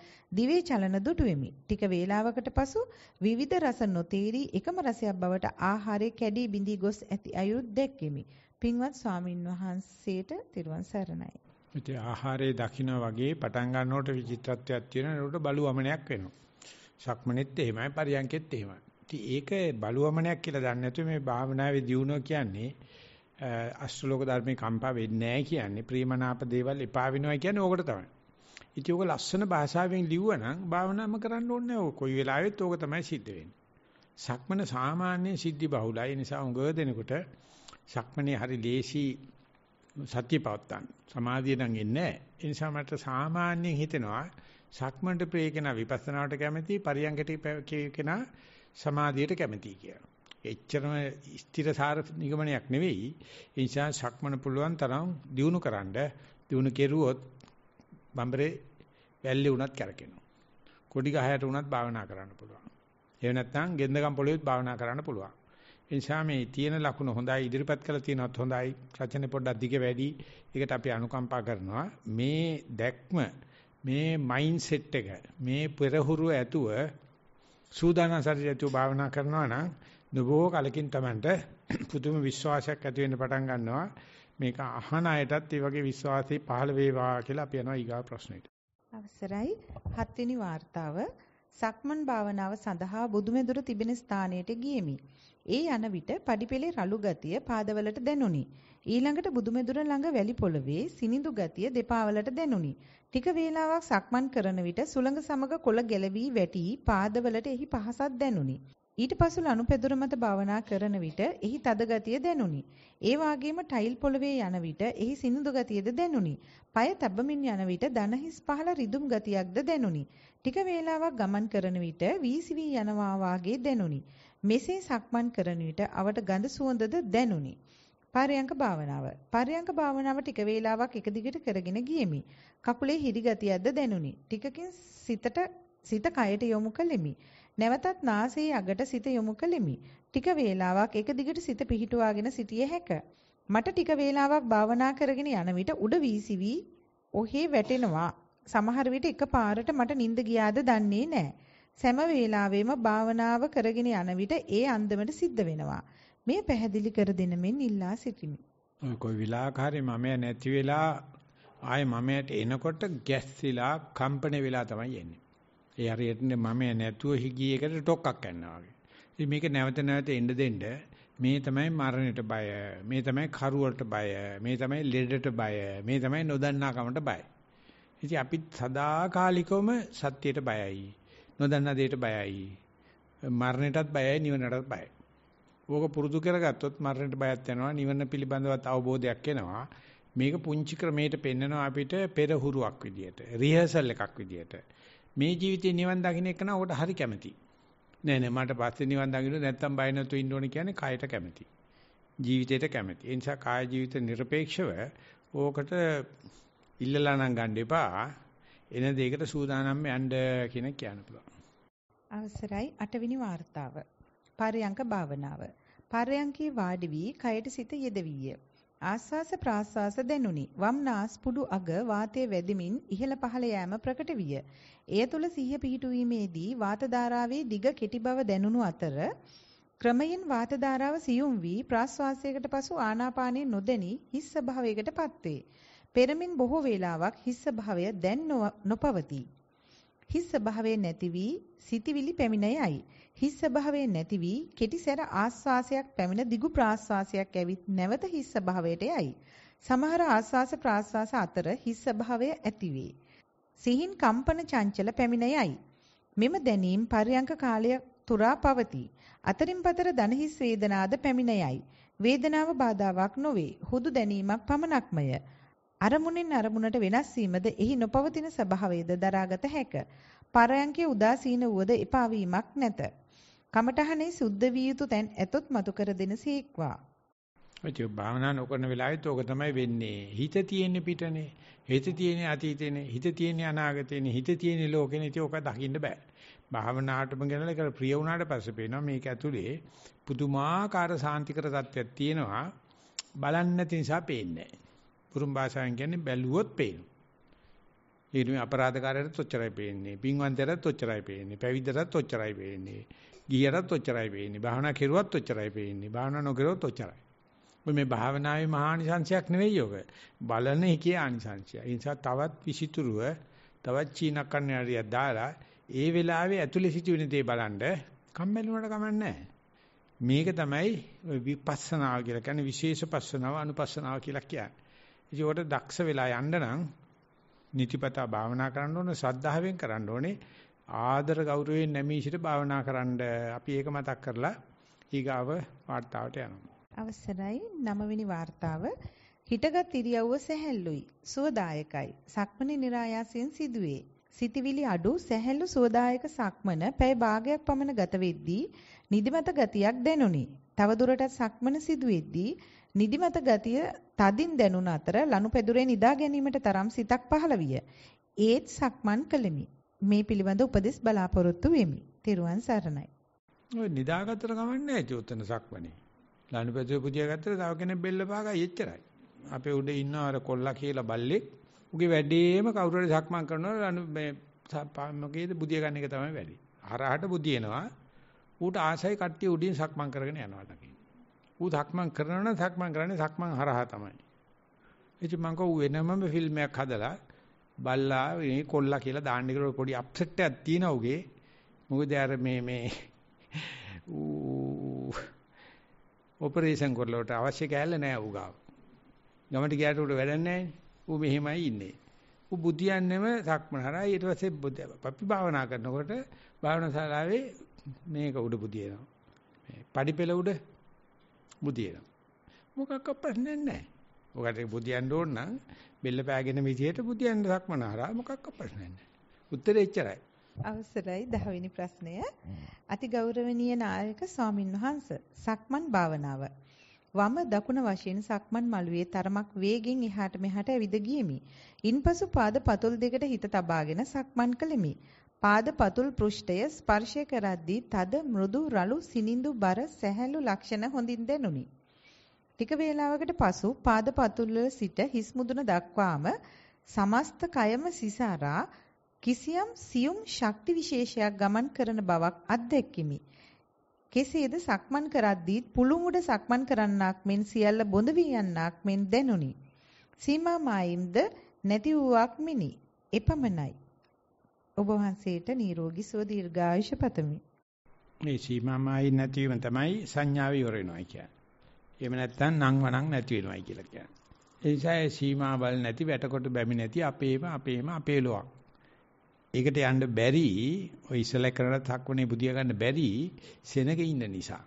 දිවේ චලන දුටුවෙමි. ටික වේලාවකට පසු විවිධ රස නොතේරී එකම රසයක් බවට ආහාරයේ කැඩී බිඳී ගොස් ඇති අයුරු දැක්කෙමි. පින්වත් ස්වාමින් වහන්සේට තෙරුවන් සරණයි. ඉතින් ආහාරයේ දකින්න වගේ පටන් ගන්නකොට විචිත්‍රත්වයක් තියෙනවා ඒකට බලුවමනයක් වෙනවා. සක්මනෙත් එහෙමයි පරියන්කෙත් එහෙමයි. ඉතින් ඒක බලුවමනයක් කියලා දන්නේ නැතුව මේ භාවනාවේ දියුණුව කියන්නේ අශ්‍රලෝක ධර්මේ කම්පා වෙන්නේ නැහැ කියන්නේ ප්‍රේමනාප දේවල් එපා වෙනවා කියන්නේ ඕකට තමයි. ඉතින් ඕක ලස්සන භාෂාවෙන් ලිව්වනම් භාවනාම කරන්න ඕනේ නැහැ. කොයි වෙලාවෙත් ඕක තමයි සිද්ධ වෙන්නේ. සක්මන සාමාන්‍ය සිද්ධි බහුලයි. ඒ නිසා උඟ දෙනකොට සක්මනේ හරි දීසි සතිය පවත් ගන්න. සමාධිය නම් එන්නේ නැහැ. ඒ නිසා මට සාමාන්‍යයෙන් හිතෙනවා සක්මණට ප්‍රේකන විපස්සනාවට කැමති පරියංගට කේකන සමාධියට කැමති කියලා. එච්චරම ස්ථිරසාර නිගමනයක් නෙවෙයි. ඒ නිසා සක්මණ පුළුවන් තරම් දියුණු කරන්න දියුණු කෙරුවොත් බම්බරේ වැල්ලේ උනත් කැරකෙනවා. කොඩි ගහයට උනත් භාවනා කරන්න පුළුවන්. එහෙම නැත්නම් ගෙන්දගම් පොළොවේත් භාවනා කරන්න පුළුවන්. ඒ නිසා මේ තියෙන ලකුණ හොඳයි ඉදිරිපත් කළ තියෙනවත් හොඳයි රචනෙ පොඩ්ඩක් දිග වැඩි ඒකට අපි අනුකම්පා කරනවා මේ දැක්ම මේ මයින්ඩ් සෙට් එක මේ පෙරහුරු ඇතුව සූදානම් සරියතු භාවනා කරනවා නම් නබෝ කලකින් තමන්ට පුදුම විශ්වාසයක් ඇති වෙන්න පටන් ගන්නවා මේක අහන අයටත් ඒ වගේ විශ්වාසය පහළ වේවා කියලා අපි යනවා ඊගා ප්‍රශ්නෙට අවසරයි හත්වෙනි වார்த்தාව සක්මන් භාවනාව සඳහා බුදුමෙදුර තිබෙන ස්ථානයට ගියෙමි. ඒ යන විට පඩිපෙළේ රළු ගතිය පාදවලට දැනුනි. ඊළඟට බුදුමෙදුර ළඟ වැලි පොළවේ සිනිඳු ගතිය දෙපාවලට දැනුනි. ටික වේලාවක් සක්මන් කරන විට සුළඟ සමග කොළ ගැලවි වැටි පාදවලට එහි පහසක් දැනුනි. ඊට පසු ලනුපෙදුර මත භාවනා කරන විට එහි තද ගතිය දැනුනි. ඒ වාගේම ටයිල් පොළවේ යන විට එහි සිනිඳු ගතියද දැනුනි. পায় තබමින් යන විට දනහිස් පහළ රිදුම් ගතියක්ද දැනුනි. ටික වේලාවක් ගමන් කරන විට වීසි වී යනවා වාගේ දැනුනි. මෙසේ සක්මන් කරන විට අවට ගඳ සුවඳද දැනුනි. පරයන්ක භාවනාව. පරයන්ක භාවනාව ටික වේලාවක් එක දිගට කරගෙන ගියෙමි. කකුලේ හිරිගතියක්ද දැනුනි. ටිකකින් සිතට සිත කයට යොමු කළෙමි. නැවතත් නාසයේ අගට සිත යොමු කළෙමි. ටික වේලාවක් එක දිගට සිත පිහිටුවාගෙන සිටියේ හැක. මට ටික වේලාවක් භාවනා කරගෙන යන විට උඩ වීසිවි ඔහේ වැටෙනවා. සමහර විට එකපාරට මට නිින්ද ගියාද දන්නේ නැහැ. සෑම වේලාවෙම භාවනාව කරගෙන යන විට ඒ අන්දමට සිද්ධ වෙනවා. මේ පැහැදිලි කර දෙන මෙන් ඉල්ලා සිටිමි. කොයි විලාකාරේ මම නැති වෙලා ආයේ මමයට එනකොට ගැස්සිලා කම්පණ වෙලා තමයි එන්නේ. ඒ හරියට මම නැතුව හිගිය එකට ඩොක්කක් යනවා වගේ. ඉතින් මේක නැවත නැවත එන්න දෙන්න මේ තමයි මරණයට බය, මේ තමයි කරුවලට බය, මේ තමයි ලෙඩට බය, මේ තමයි නොදන්නාකමට බය. ඉතින් අපි සදාකාලිකවම සත්‍යයට බයයි. නොදන්නා දෙයට බයයි. මරණයටත් බයයි, නිවනටත් බයයි. ඕක පුරුදු කරගත්තොත් මරණයට බයත් වෙනවා, නිවන පිළිබඳවත් අවබෝධයක් එනවා. මේක පුංචි ක්‍රමයට පෙන්නනවා අපිට පෙරහුරුවක් විදියට, රිහර්සල් එකක් විදියට. මේ ජීවිතේ නිවන් දකින්න එක නෝකට හරි කැමති. නෑ නෑ මට පස්සේ නිවන් දකින්න නැත්තම් බය නැතුව ඉන්න ඕනේ කියන්නේ කායට කැමති. ජීවිතයට කැමති. ඒ නිසා කාය ජීවිත নিরপেক্ষව ඕකට ඉල්ලලා නම් ගන්න එපා. එන දෙයකට සූදානම් යන්න කියන කියන්න පුළුවන්. අවසරයි 8 වෙනි වார்த்தාව. පරයන්ක භාවනාව. පරයන්කේ වාඩි වී කයට සිත යෙදවිය. ආස්වාස ප්‍රාස්වාස දැනුනි. වම්නාස් පුඩු අග වාතයේ වැදිමින් ඉහළ පහළ යෑම ප්‍රකට විය. එය තුල සිහිය පිහිටුවීමේදී වාත ධාරාවේ දිග කෙටි බව දැනුණු අතර ක්‍රමයෙන් වාත ධාරාව සියුම් වී ප්‍රාස්වාසයකට පසු ආනාපානයේ නොදැනි හිස් ස්වභාවයකටපත් වේ. පෙරමින් බොහෝ වේලාවක් හිස් ස්වභාවය දැන් නොපවතී. හිස් ස්වභාවයෙන් නැති වී සිටිවිලි පැමිණ යයි. හිස් ස්වභාවයෙන් නැති වී කෙටි සැර ආස්වාසයක් පැමිණ දිගු ප්‍රාස්වාසයක් ඇවිත් නැවත හිස් ස්වභාවයට යයි. සමහර ආස්වාස ප්‍රාස්වාස අතර හිස් ස්වභාවය ඇතිවේ. සිහින් කම්පන චංචල පැමිණ යයි. මෙම දැනීම් පරියංක කාලය තුරා පවතී. අතරින් පතර දන හිස් වේදනාද පැමිණ යයි. වේදනාව බාධාවක් නොවේ. හුදු දැනීමක් පමණක්මය. අරමුණෙන් අරමුණට වෙනස් වීමද එහි නොපවතින ස්වභාවයද දරාගත හැක. පරයන්කේ උදාසීන වුවද එපාවීමක් නැත. කමඨහනේ සුද්ධ විය යුතු තැන් ඇතොත් මතු කර දෙන සීක්වා. ඔය භාවනා නොකරන වෙලාවෙත් ඕක තමයි වෙන්නේ. හිත තියෙන්නේ පිටනේ. හිත තියෙන්නේ අතීතේනේ. හිත තියෙන්නේ අනාගතේනේ. හිත තියෙන්නේ ලෝකේනේ. ඉතින් ඕක දකින්න බෑ. භාවනාවටම ගෙනලා ඒක ප්‍රිය වුණාට පස්සේ පේනවා මේක ඇතුලේ පුදුමාකාර සාන්තිකර තත්ත්වයක් තියෙනවා. බලන්නේ නැති නිසා පේන්නේ නැහැ. උපුරුම් භාෂාවෙන් කියන්නේ බැලුවොත් පේනවා. ඒ කියන්නේ අපරාධකාරයටත් ඔච්චරයි පේන්නේ. පින්වන්තයටත් ඔච්චරයි පේන්නේ. පැවිද්දටත් ඔච්චරයි පේන්නේ. ගියටත් ඔච්චරයි පේන්නේ. භාවනා කෙරුවත් ඔච්චරයි පේන්නේ. භාවනා නොකරුවොත් ඔච්චරයි. ඔය මේ භාවනාවේ මහානිසංශයක් නෙවෙයි ඔක. බලන එකේ ආනිසංශය. ඒ නිසා තවත් විසිතුරුව තවත් චීන කන්නඩියක් දාලා ඒ වෙලාවේ ඇතුලේ සිටින දේ බලන්න කම්මැලි වුණාට කමක් නැහැ. මේක තමයි විපස්සනා කියලා කියන්නේ විශේෂ පස්සනාව අනුපස්සනාව කියලා කියන්නේ. ඒකට දක්ෂ වෙලා යන්න නම් නිතිපතා භාවනා කරන්න ඕනේ ශ්‍රද්ධාවෙන් කරන්න ඕනේ ආදර ගෞරවයෙන් නැමී සිට භාවනා කරන්න අපි ඒක මතක් කරලා ඊගාව වார்த்தාවට යනවා අවසරයි 9 වෙනි වார்த்தාව හිටගත් ඉරියව්ව සැහැල්ලුයි සුවදායකයි සක්මනේ નિરાයාසයෙන් සිදුවේ සිතවිලි අඩු සැහැල්ලු සුවදායක සක්මන පැය භාගයක් පමණ ගත වෙද්දී නිදිමත ගතියක් දැනුනි. තව දුරටත් සක්මන සිදුවෙද්දී නිදිමත ගතිය තදින් දැනුන අතර ලනුපැදුරේ නිදා ගැනීමට තරම් සිතක් පහළ විය. ඒත් සක්මන් කළෙමි. මේ පිළිබඳ උපදෙස් බලාපොරොත්තු වෙමි. තෙරුවන් සරණයි. ඔය නිදාගත්තට කමන්නේ නැහැ චෝතන සක්මනේ. ලනුපැදුරේ පුදියා ගත්තට තව කෙනෙක් බෙල්ල පහගයි එච්චරයි. අපේ උඩ ඉන්න අර කොල්ලා කියලා බල්ලෙක්. උගේ වැඩේම කවුරු හරි සක්මන් කරනවා ලනු මේ මොකේද බුදිය ගන්න එක තමයි වැඩේ. හරහට බුදියනවා. ඌට ආසයි කට්ටිය උඩින් සක්මන් කරගෙන යනවා ඩකින්. ඌ ධක්මං කරනවා නම් ධක්මං කරන්නේ ධක්මං හරහා තමයි. ඉතින් මං කෝ වෙනමම ෆිල්ම් එකක් හදලා බල්ලා මේ කොල්ලා කියලා දාන්න කියලා පොඩි අප්සෙට් එකක් තියෙනවා උගේ. මොකද අර මේ මේ [laughs] ඌ ඔපරේෂන් කරලවට අවශ්‍ය කැලේ නෑ ඌ ගාව. ගමට ගියාට උඩ වැඩක් නෑනේ. ඌ මෙහෙමයි ඉන්නේ. ඌ බුදියන්නේම සක්මන හරහා ඊට පස්සේ අපි භාවනා කරනකොට භාවනා ශාලාවේ මේක උඩ බුදියනවා. මේ පඩිපෙළ උඩ බුදියන. මොකක් ප්‍රශ්නයක් නැහැ. ඔකට බුදියන්න ඕන නම් බෙල්ල පෑගෙන විදියට බුදියන්න සක්මනහරා මොකක් ප්‍රශ්නයක් නැහැ. උත්තරේ එච්චරයි. අවසරයි 10 වෙනි ප්‍රශ්නය. අති ගෞරවනීය නායක ස්වාමින් වහන්සේ සක්මන් භාවනාව. වම දකුණ වශයෙන් සක්මන් මළුවේ තරමක් වේගෙන් එහාට මෙහාට ඇවිද ගියමි. ඉන්පසු පාද පතුල් දෙකට හිත තබාගෙන සක්මන් කළෙමි. පාදපතුල් පෘෂ්ඨය ස්පර්ශය කරද්දී තද මෘදු රළු සිනිඳු බර සැහැල්ලු ලක්ෂණ හොඳින් දැනුනි. ටික වේලාවකට පසු පාදපතුල් වල සිට හිස් මුදුන දක්වාම සමස්ත කයම සිසාරා කිසියම් සියුම් ශක්ති විශේෂයක් ගමන් කරන බවක් අත්දැක්කිමි. කෙසේද සක්මන් කරද්දීත් පුළුමුඩ සක්මන් කරන්නාක් මෙන් සියල්ල බොඳ වී යන්නාක් මෙන් දැනුනි. සීමා මායිම්ද නැති වූවක් මිනි. එපමණයි. ඔබ වහන්සේට නිරෝගී සුව දීර්ඝායුෂ පතමි. මේ සීමාමයි නැතිවීම තමයි සංඥාව ඉවර වෙනවා කියන්නේ. එහෙම නැත්නම් නම් වණක් නැති වෙනවායි කියලා කියන්නේ. ඒ නිසා ඒ සීමා බල නැති වැටකොට බැමි නැති අපේම අපේම අපේ ලොවක්. ඒකට යන්න බැරි ඔය ඉස්සලා කරලා තක්වනේ බුදියා ගන්න බැරි සෙනග ඉන්න නිසා.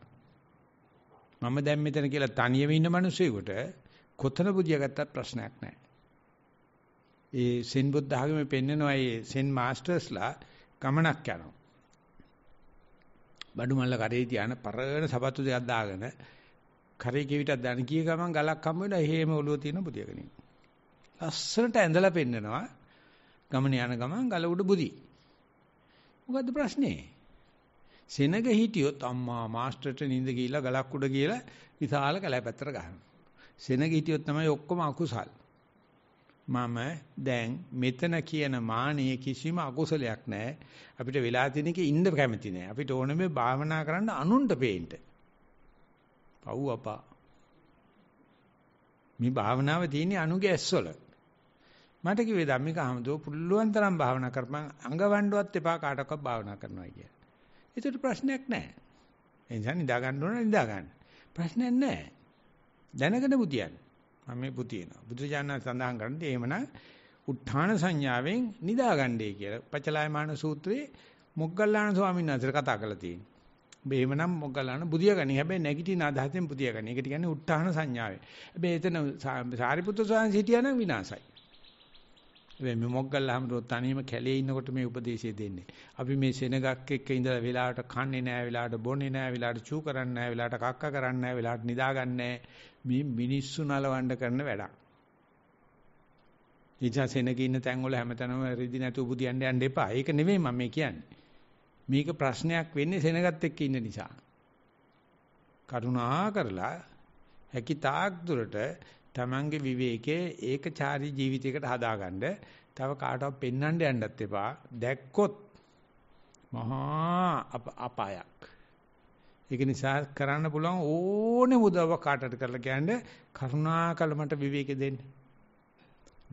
මම දැන් මෙතන කියලා තනියම ඉන්න මිනිස්සුෙකුට කොතන බුදියා ගත්තත් ප්‍රශ්නයක් නැහැ. ඒ සෙන් බුද්ධ ආගමේ පෙන්නනවා ඒ සෙන් මාස්ටර්ස්ලා ගමනක් යනවා. බඩු මල්ල කරේ තියාන පරණ සබතු දෙකක් දාගෙන කරේ කෙවිතක් දාන කී ගමන් ගලක් හම් වෙලා එහෙම ඔළුව තියෙන බුදියාගෙන ඉන්නවා. ලස්සනට ඇඳලා පෙන්නනවා ගමන යන ගමන් ගල උඩ බුදි. මොකද්ද ප්‍රශ්නේ? සෙනග හිටියොත් අම්මා මාස්ටර්ට නිඳ ගිහිල්ලා ගලක් උඩ ගිහිල්ලා විශාල කැලෑපැත්තට ගහනවා. සෙනග හිටියොත් තමයි ඔක්කොම අකුසල්. මම දැන් මෙතන කියන මානෙ කිසිම අකුසලයක් නැහැ. අපිට වෙලා තියෙන එක ඉන්න කැමති නැහැ. අපිට ඕන මේ භාවනා කරන්න අනුන්ට පේන්න. පව් අපා. මේ භාවනාව තියෙන්නේ අනුගේ ඇස්වල. මට කිව්වේ ධම්මික හමුදෝ පුළුවන් තරම් භාවනා කරපන් අඟවන්නවත් එපා කාටවත් භාවනා කරනවා කියලා. ඒකට ප්‍රශ්නයක් නැහැ. එනිසා නිදා ගන්න ඕන නිදා ගන්න. ප්‍රශ්නයක් නැහැ. දැනගෙන බුදියන්නේ. මේ පුතියනවා. බුදුජානක සඳහන් කරන්නේ එහෙමනම් උත්ථාන සංඥාවෙන් නිදාගන්නේ කියලා පචලායමාන සූත්‍රයේ මොග්ගල්ලාන ස්වාමීන් වහන්සේ කතා කරලා තියෙනවා. ඔබ එහෙමනම් මොග්ගල්ලාන බුදියාගනි. හැබැයි නැගිටින අදහසෙන් බුදියාගනි. ඒකට කියන්නේ උත්ථාන සංඥාවේ. හැබැයි එතන සාරිපුත්‍ර ස්වාමීන් හිටියා නම් විනාසයි. මේ මොග්ගල්ලා හමුරෝ තනියම කැලේ ඉන්නකොට මේ උපදේශය දෙන්නේ. අපි මේ සෙනගක් එක්ක ඉඳලා වෙලාවට කන්නේ නැහැ, වෙලාවට බොන්නේ නැහැ, වෙලාවට චූ කරන්නේ නැහැ, වෙලාවට කක්ක කරන්නේ නැහැ, වෙලාවට නිදාගන්නේ මේ මිනිස්සු නලවන්න කරන වැඩක්. ඊජා සෙනග ඉන්න තැන් වල හැමතැනම රිදි නැතුව පුදියන්න යන්න එපා. ඒක නෙමෙයි මම මේ කියන්නේ. මේක ප්‍රශ්නයක් වෙන්නේ සෙනගත් එක්ක ඉන්න නිසා. කරුණා කරලා හැකි තාක් දුරට තමන්ගේ විවේකයේ ඒකචාරී ජීවිතයකට හදාගන්න තව කාටවත් පෙන්වන්න යන්නත් එපා දැක්කොත් මහා අපායක් ඒක නිසා කරන්න පුළුවන් ඕනේ උදව්ව කාටට කරලා කියන්නේ කරුණාකර මට විවේකෙ දෙන්න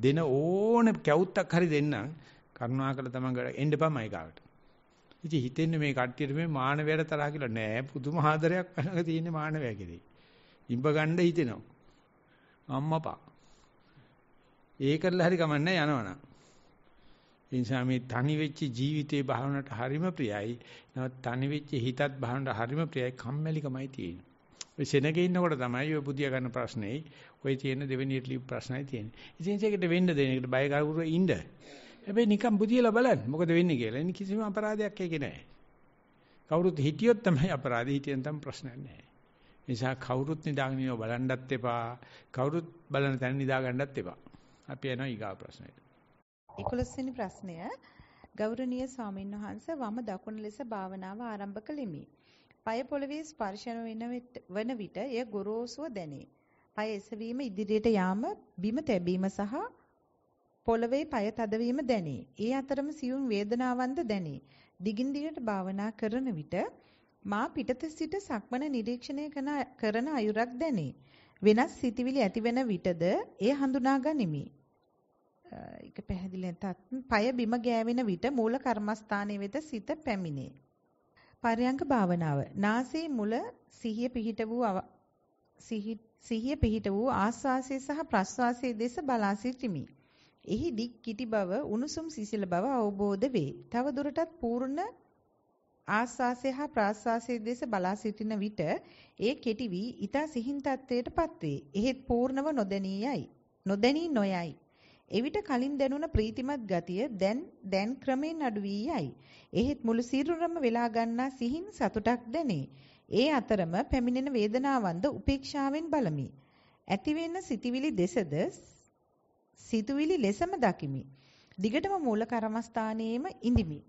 දෙන ඕනේ කැවුත්තක් හරි දෙන්නම් කරුණාකර තමන්ගට එන්න එපාමයි කාට ඉතින් හිතෙන්නේ මේ කට්ටියට මේ මානවයට තරහ කියලා නෑ පුදුම ආදරයක් වෙනවා තියෙන්නේ මානවය කෙරෙහි. ඉඹ ගන්න හිතෙනවා. අම්මපා. ඒකල්ල හරි කමන්නේ යනවනම්. ඒ නිසා මේ තනි වෙච්ච ජීවිතේ භාවනට හරිම ප්‍රියයි. නවත් තනි වෙච්ච හිතත් භාවනට හරිම ප්‍රියයි. කම්මැලිකමයි තියෙන්නේ. ඔය සෙනගේ ඉන්නකොට තමයි ඔය පුදිය ගන්න ප්‍රශ්නේ. ඔය තියෙන දෙවෙනියට ලියපු ප්‍රශ්නයි තියෙන්නේ. ඉතින් ඒකට වෙන්න දෙන එකට බය කරුර ඉන්න. හැබැයි නිකන් පුදියලා බලන්න. මොකද වෙන්නේ කියලා. ඉන්නේ කිසිම අපරාධයක් ඒකේ නැහැ. කවුරුත් හිටියොත් තමයි අපරාධය. හිටියන් තමයි ප්‍රශ්නයක් නැහැ. නිසා කවුරුත් නිදාගෙන ඉනව බලන්නත් එපා. කවුරුත් බලන තැන නිදා ගන්නත් එපා. අපි යනවා ඊගා ප්‍රශ්නයට. 11 වෙනි ප්‍රශ්නය ගෞරවනීය ස්වාමීන් වහන්සේ වම දකුණ ලෙස භාවනාව ආරම්භ කළෙමි. පය පොළවේ ස්පර්ශන වෙන විට එය ගොරෝසුව දැනේ. පය එසවීම ඉදිරියට යාම බිම තැබීම සහ පොළවේ පය තදවීම දැනේ. ඒ අතරම සියුම් වේදනාවන්ද දැනේ. දිගින් දිගට භාවනා කරන විට මා පිටත සිට සක්මන නිරීක්ෂණය කරන අයුරක් දැනේ. වෙනස් සිතිවිලි ඇතිවන විටද එය හඳුනා ගනිමි. ඒක පැහැදිලි නැතත් পায় බිම ගෑවෙන විට මූල කර්මස්ථානයේ වෙත සිත පැමිණේ. පරයන්ක භාවනාව. නාසයේ මුල සිහිය පිහිට වූ සිහිය පිහිට වූ ආස්වාසය සහ ප්‍රස්වාසයේ දෙස බලා සිටිමි. එහි දික් කිටි බව, උණුසුම් සිසිල බව අවබෝධ වේ. තව දුරටත් පූර්ණ ආස්වාසය හා ප්‍රාස්වාසයේ දෙස බලා සිටින විට ඒ කෙටි වී ඊතා සිහින් තත්ත්වයටපත් වේ. එහෙත් පූර්ණව නොදැනියයි. නොදැනී නොයයි. එවිට කලින් දැනුණ ප්‍රීතිමත් ගතිය දැන් දැන් ක්‍රමෙන් අඩු වී යයි. එහෙත් මුළු සිරුරම වෙලා ගන්නා සිහින් සතුටක් දැනේ. ඒ අතරම පැමිණෙන වේදනාවන්ද උපේක්ෂාවෙන් බලමි. ඇතිවෙන සිටිවිලි දෙසද සිතුවිලි ලෙසම දකිමි. දිගටම මූල කර්මස්ථානයේම ඉඳිමි.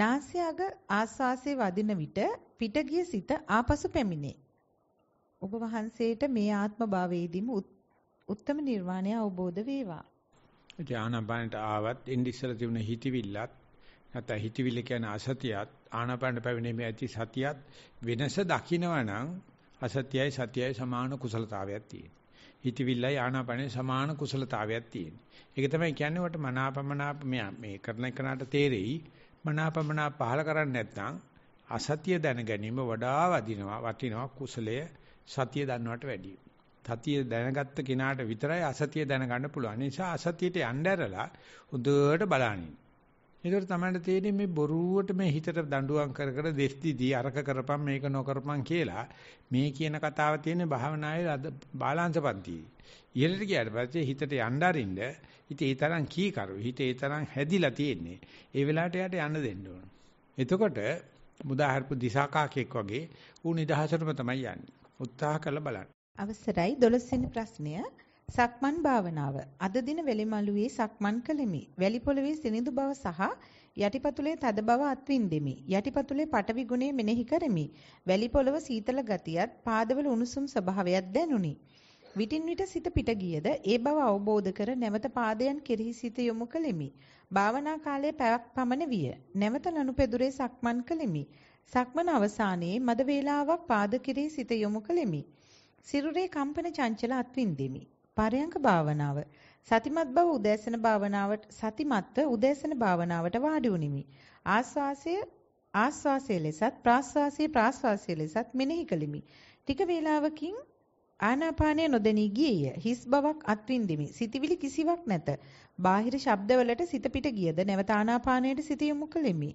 නාසය අග ආස්වාසේ වදින විට පිටගිය සිත ආපසු පැමිණේ. ඔබ වහන්සේට මේ ආත්ම භාවයේදීම උත්තම නිර්වාණය අවබෝධ වේවා. ධානාපානට ආවත් ඉන්දිස්සල තිබුණ හිතවිල්ලත් නැත්නම් හිතවිල්ල කියන අසතියත් ආනාපානට පැමිණීමේ ඇති සතියත් වෙනස දකිනවනම් අසතියයි සතියයි සමාන කුසලතාවයක් තියෙනවා. හිතවිල්ලයි ආනාපානයි සමාන කුසලතාවයක් තියෙනවා. ඒක තමයි කියන්නේ වට මනාපමනාප මේ කරන එකනට තේරෙයි. මනාපමනා පහල කරන්නේ නැත්නම් අසතිය දැන ගැනීම වඩා වදිනවා වටිනවා කුසලය සතිය දන්නවට වැඩියි. සතිය දැනගත්ත කෙනාට විතරයි අසතිය දැනගන්න පුළුවන්. නිසා අසතියට යන්න ඇරලා හොඳට බලනින්. ඒකට තමයි තේරෙන්නේ මේ බොරුවට මේ හිතට දඬුවම් කර කර දෙස්තිදී අරක කරපම් මේක නොකරපම් කියලා මේ කියන කතාව තියෙන්නේ භාවනාවේ අද බාලාංශපන්තියේ. ඉහළට ගියාට පස්සේ හිතට යන්න අරින්න හිතේ ඒ තරම් කීකරු හිතේ ඒ තරම් හැදිලා තියෙන්නේ. ඒ වෙලාවට යට යන්න දෙන්න ඕන. එතකොට මුදාහර්පු දිසාකාකෙක් වගේ ඌ නිදහසටම තමයි යන්නේ. උත්සාහ කරලා බලන්න. අවසරයි 12 වෙනි ප්‍රශ්නය සක්මන් භාවනාව අද දින වැලිමලුවේ සක්මන් කළෙමි. වැලි පොළවේ සිනිඳු බව සහ යටිපතුලේ තද බව අත්විඳෙමි. යටිපතුලේ පටවි ගුණය මෙනෙහි කරමි. වැලි පොළව සීතල ගතියත් පාදවල උණුසුම් ස්වභාවයත් දැනුනි. විටින් විට සිත පිට ගියද ඒ බව අවබෝධ කර නැවත පාදයන් කෙරෙහි සිත යොමු කළෙමි. භාවනා කාලයේ පැයක් පමණ විය. නැවත ලනුපෙදුරේ සක්මන් කළෙමි. සක්මන අවසානයේ මද වේලාවක් පාද කෙරෙහි සිත යොමු කළෙමි. සිරුරේ කම්පන චංචල අත්විඳෙමි. පරයන්ක භාවනාව සතිමත් බව උදෑසන භාවනාවට සතිමත්ව උදෑසන භාවනාවට වාඩි වුනිමි. ආස්වාසය ආස්වාසය ලෙසත් ප්‍රාස්වාසය ප්‍රාස්වාසය ලෙසත් මෙනෙහි කළෙමි. ටික වේලාවකින් ආනාපානය නොදෙනී ගියේය. හිස් බවක් අත්විඳෙමි. සිතවිලි කිසිවක් නැත. බාහිර ශබ්දවලට සිත පිට ගියද නැවත ආනාපානයට සිත යොමු කළෙමි.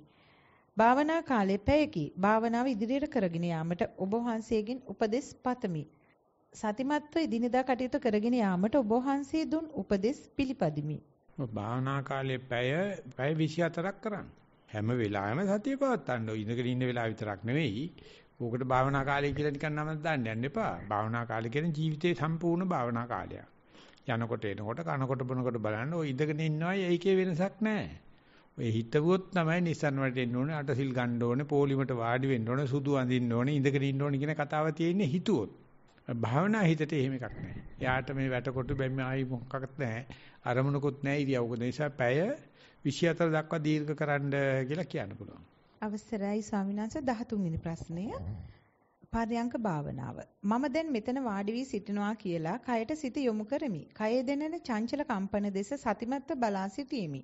භාවනා කාලයේ පැයකි. භාවනාව ඉදිරියට කරගෙන යාමට ඔබ වහන්සේගෙන් උපදෙස් පතමි. සතිමත්ව ඉදිනදා කටයුතු කරගෙන යාමට ඔබ වහන්සේ දුන් උපදෙස් පිළිපදිමි. භාවනා කාලේ පැය පැය 24ක් කරන්න. හැම වෙලාවෙම සතිය පවත්තන්න. ඉඳගෙන ඉන්න වෙලාව විතරක් නෙවෙයි. ඕකට භාවනා කාලය කියලා නිකන් නම දාන්න යන්න එපා. භාවනා කාලය කියන්නේ ජීවිතේ සම්පූර්ණ භාවනා කාලයක්. යනකොට එනකොට කනකොට බොනකොට බලන්න ඔය ඉඳගෙන ඉන්නවයි ඒකේ වෙනසක් නැහැ. ඔය හිතවුවොත් තමයි Nissan වලට එන්න ඕනේ, අටසිල් ගන්න ඕනේ, පොලිමට වාඩි වෙන්න ඕනේ, සුදු අඳින්න ඕනේ, ඉඳගෙන ඉන්න ඕනේ කියන කතාව තියෙන්නේ හිතුවොත්. භාවනා හිතට එහෙම එකක් නැහැ. එයාට මේ වැටකොටු බැම්ම ආයි මොකක්වත් නැහැ. අරමුණකුත් නැහැ ඉරියව්ක. ඒ නිසා පැය 24 දක්වා දීර්ඝ කරන්න කියලා කියන්න පුළුවන්. අවසරයි ස්වාමීන් වහන්සේ 13 වෙනි ප්‍රශ්නය. පර්යංක භාවනාව. මම දැන් මෙතන වාඩි වී සිටිනවා කියලා කයට සිත යොමු කරමි. කයේ දැනෙන චංචල කම්පන දෙස සතිමත්ව බලා සිටීමි.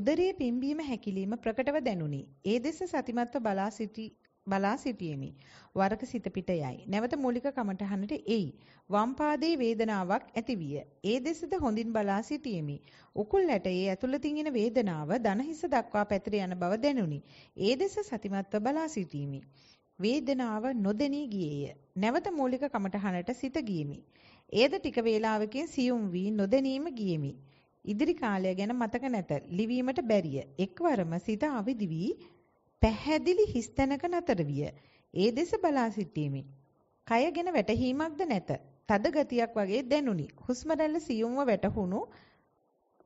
උදරයේ පිම්බීම හැකිලිම ප්‍රකටව දැනුනි. ඒ දෙස සතිමත්ව බලා සිටි බලා සිටියෙමි. වරක සිත පිට යයි. නැවත මූලික කමටහනට එයි. වම් පාදයේ වේදනාවක් ඇතිවිය. ඒ දෙසද හොඳින් බලා සිටියෙමි. උකුල් ඇටයේ ඇතුළතින් එන වේදනාව දන හිස දක්වා පැතිර යන බව දැනුනි. ඒ දෙස සතිමත්ව බලා සිටීමි. වේදනාව නොදෙනී ගියේය. නැවත මූලික කමටහනට සිත ගියමි. එයද ටික වේලාවකින් සියුම් වී නොදැනීම ගියමි. ඉදිරි කාලය ගැන මතක නැත. ලිවීමට බැරිය. එක්වරම සිත අවදි වී පැහැදිලි හිස්තැනක නතර විය. ඒ දෙස බලා සිටීමෙන් කයගෙන වැටහීමක්ද නැත. තද ගතියක් වගේ දැනුනි. හුස්ම රැල්ල සියුම්ව වැටහුණු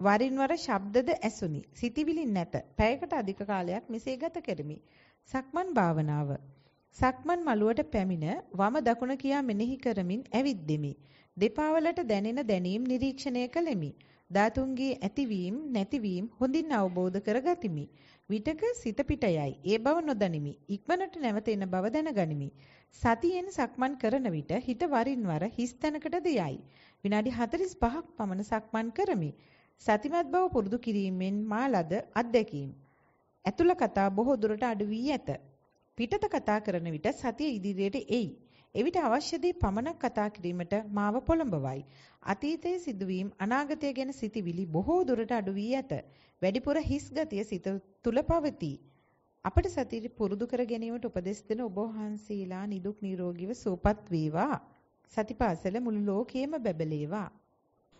වරින් වර ශබ්දද ඇසුනි. සිටිවිලි නැත. පැයකට අධික කාලයක් මෙසේ ගත කෙරෙමි. සක්මන් භාවනාව. සක්මන් මළුවට පැමිණ වම දකුණ කියා මෙනෙහි කරමින් ඇවිද්දෙමි. දෙපා වලට දැනෙන දැනීම් නිරීක්ෂණය කළෙමි. ධාතුන්ගේ ඇතිවීම නැතිවීම හොඳින් අවබෝධ කරගතිමි. විටක සිත පිට යයි. ඒ බව නොදනිමි. ඉක්මනට නැවත එන බව දැනගනිමි. සතියෙන් සක්මන් කරන විට හිත වරින් වර හිස් තැනකටද යයි. විනාඩි 45ක් පමණ සක්මන් කරමි. සතිමත් බව පුරුදු කිරීමෙන් මා ලද අත්දැකීම්. ඇතුළ කතා බොහෝ දුරට අඩු වී ඇත. පිටත කතා කරන විට සතිය ඉදිරියට එයි. එවිට අවශ්‍ය දේ පමණක් කතා කිරීමට මාව පොළඹවයි. අතීතයේ සිදුවීම් අනාගතය ගැන සිතිවිලි බොහෝ දුරට අඩු වී ඇත. වැඩිපුර හිස් ගතිය සිත තුල පවතී. අපට සතිය පුරුදු කර ගැනීමට උපදෙස් දෙන ඔබ වහන්සේලා නිදුක් නිරෝගීව සුවපත් වේවා. සතිපාසල මුළු ලෝකයේම බැබලේවා.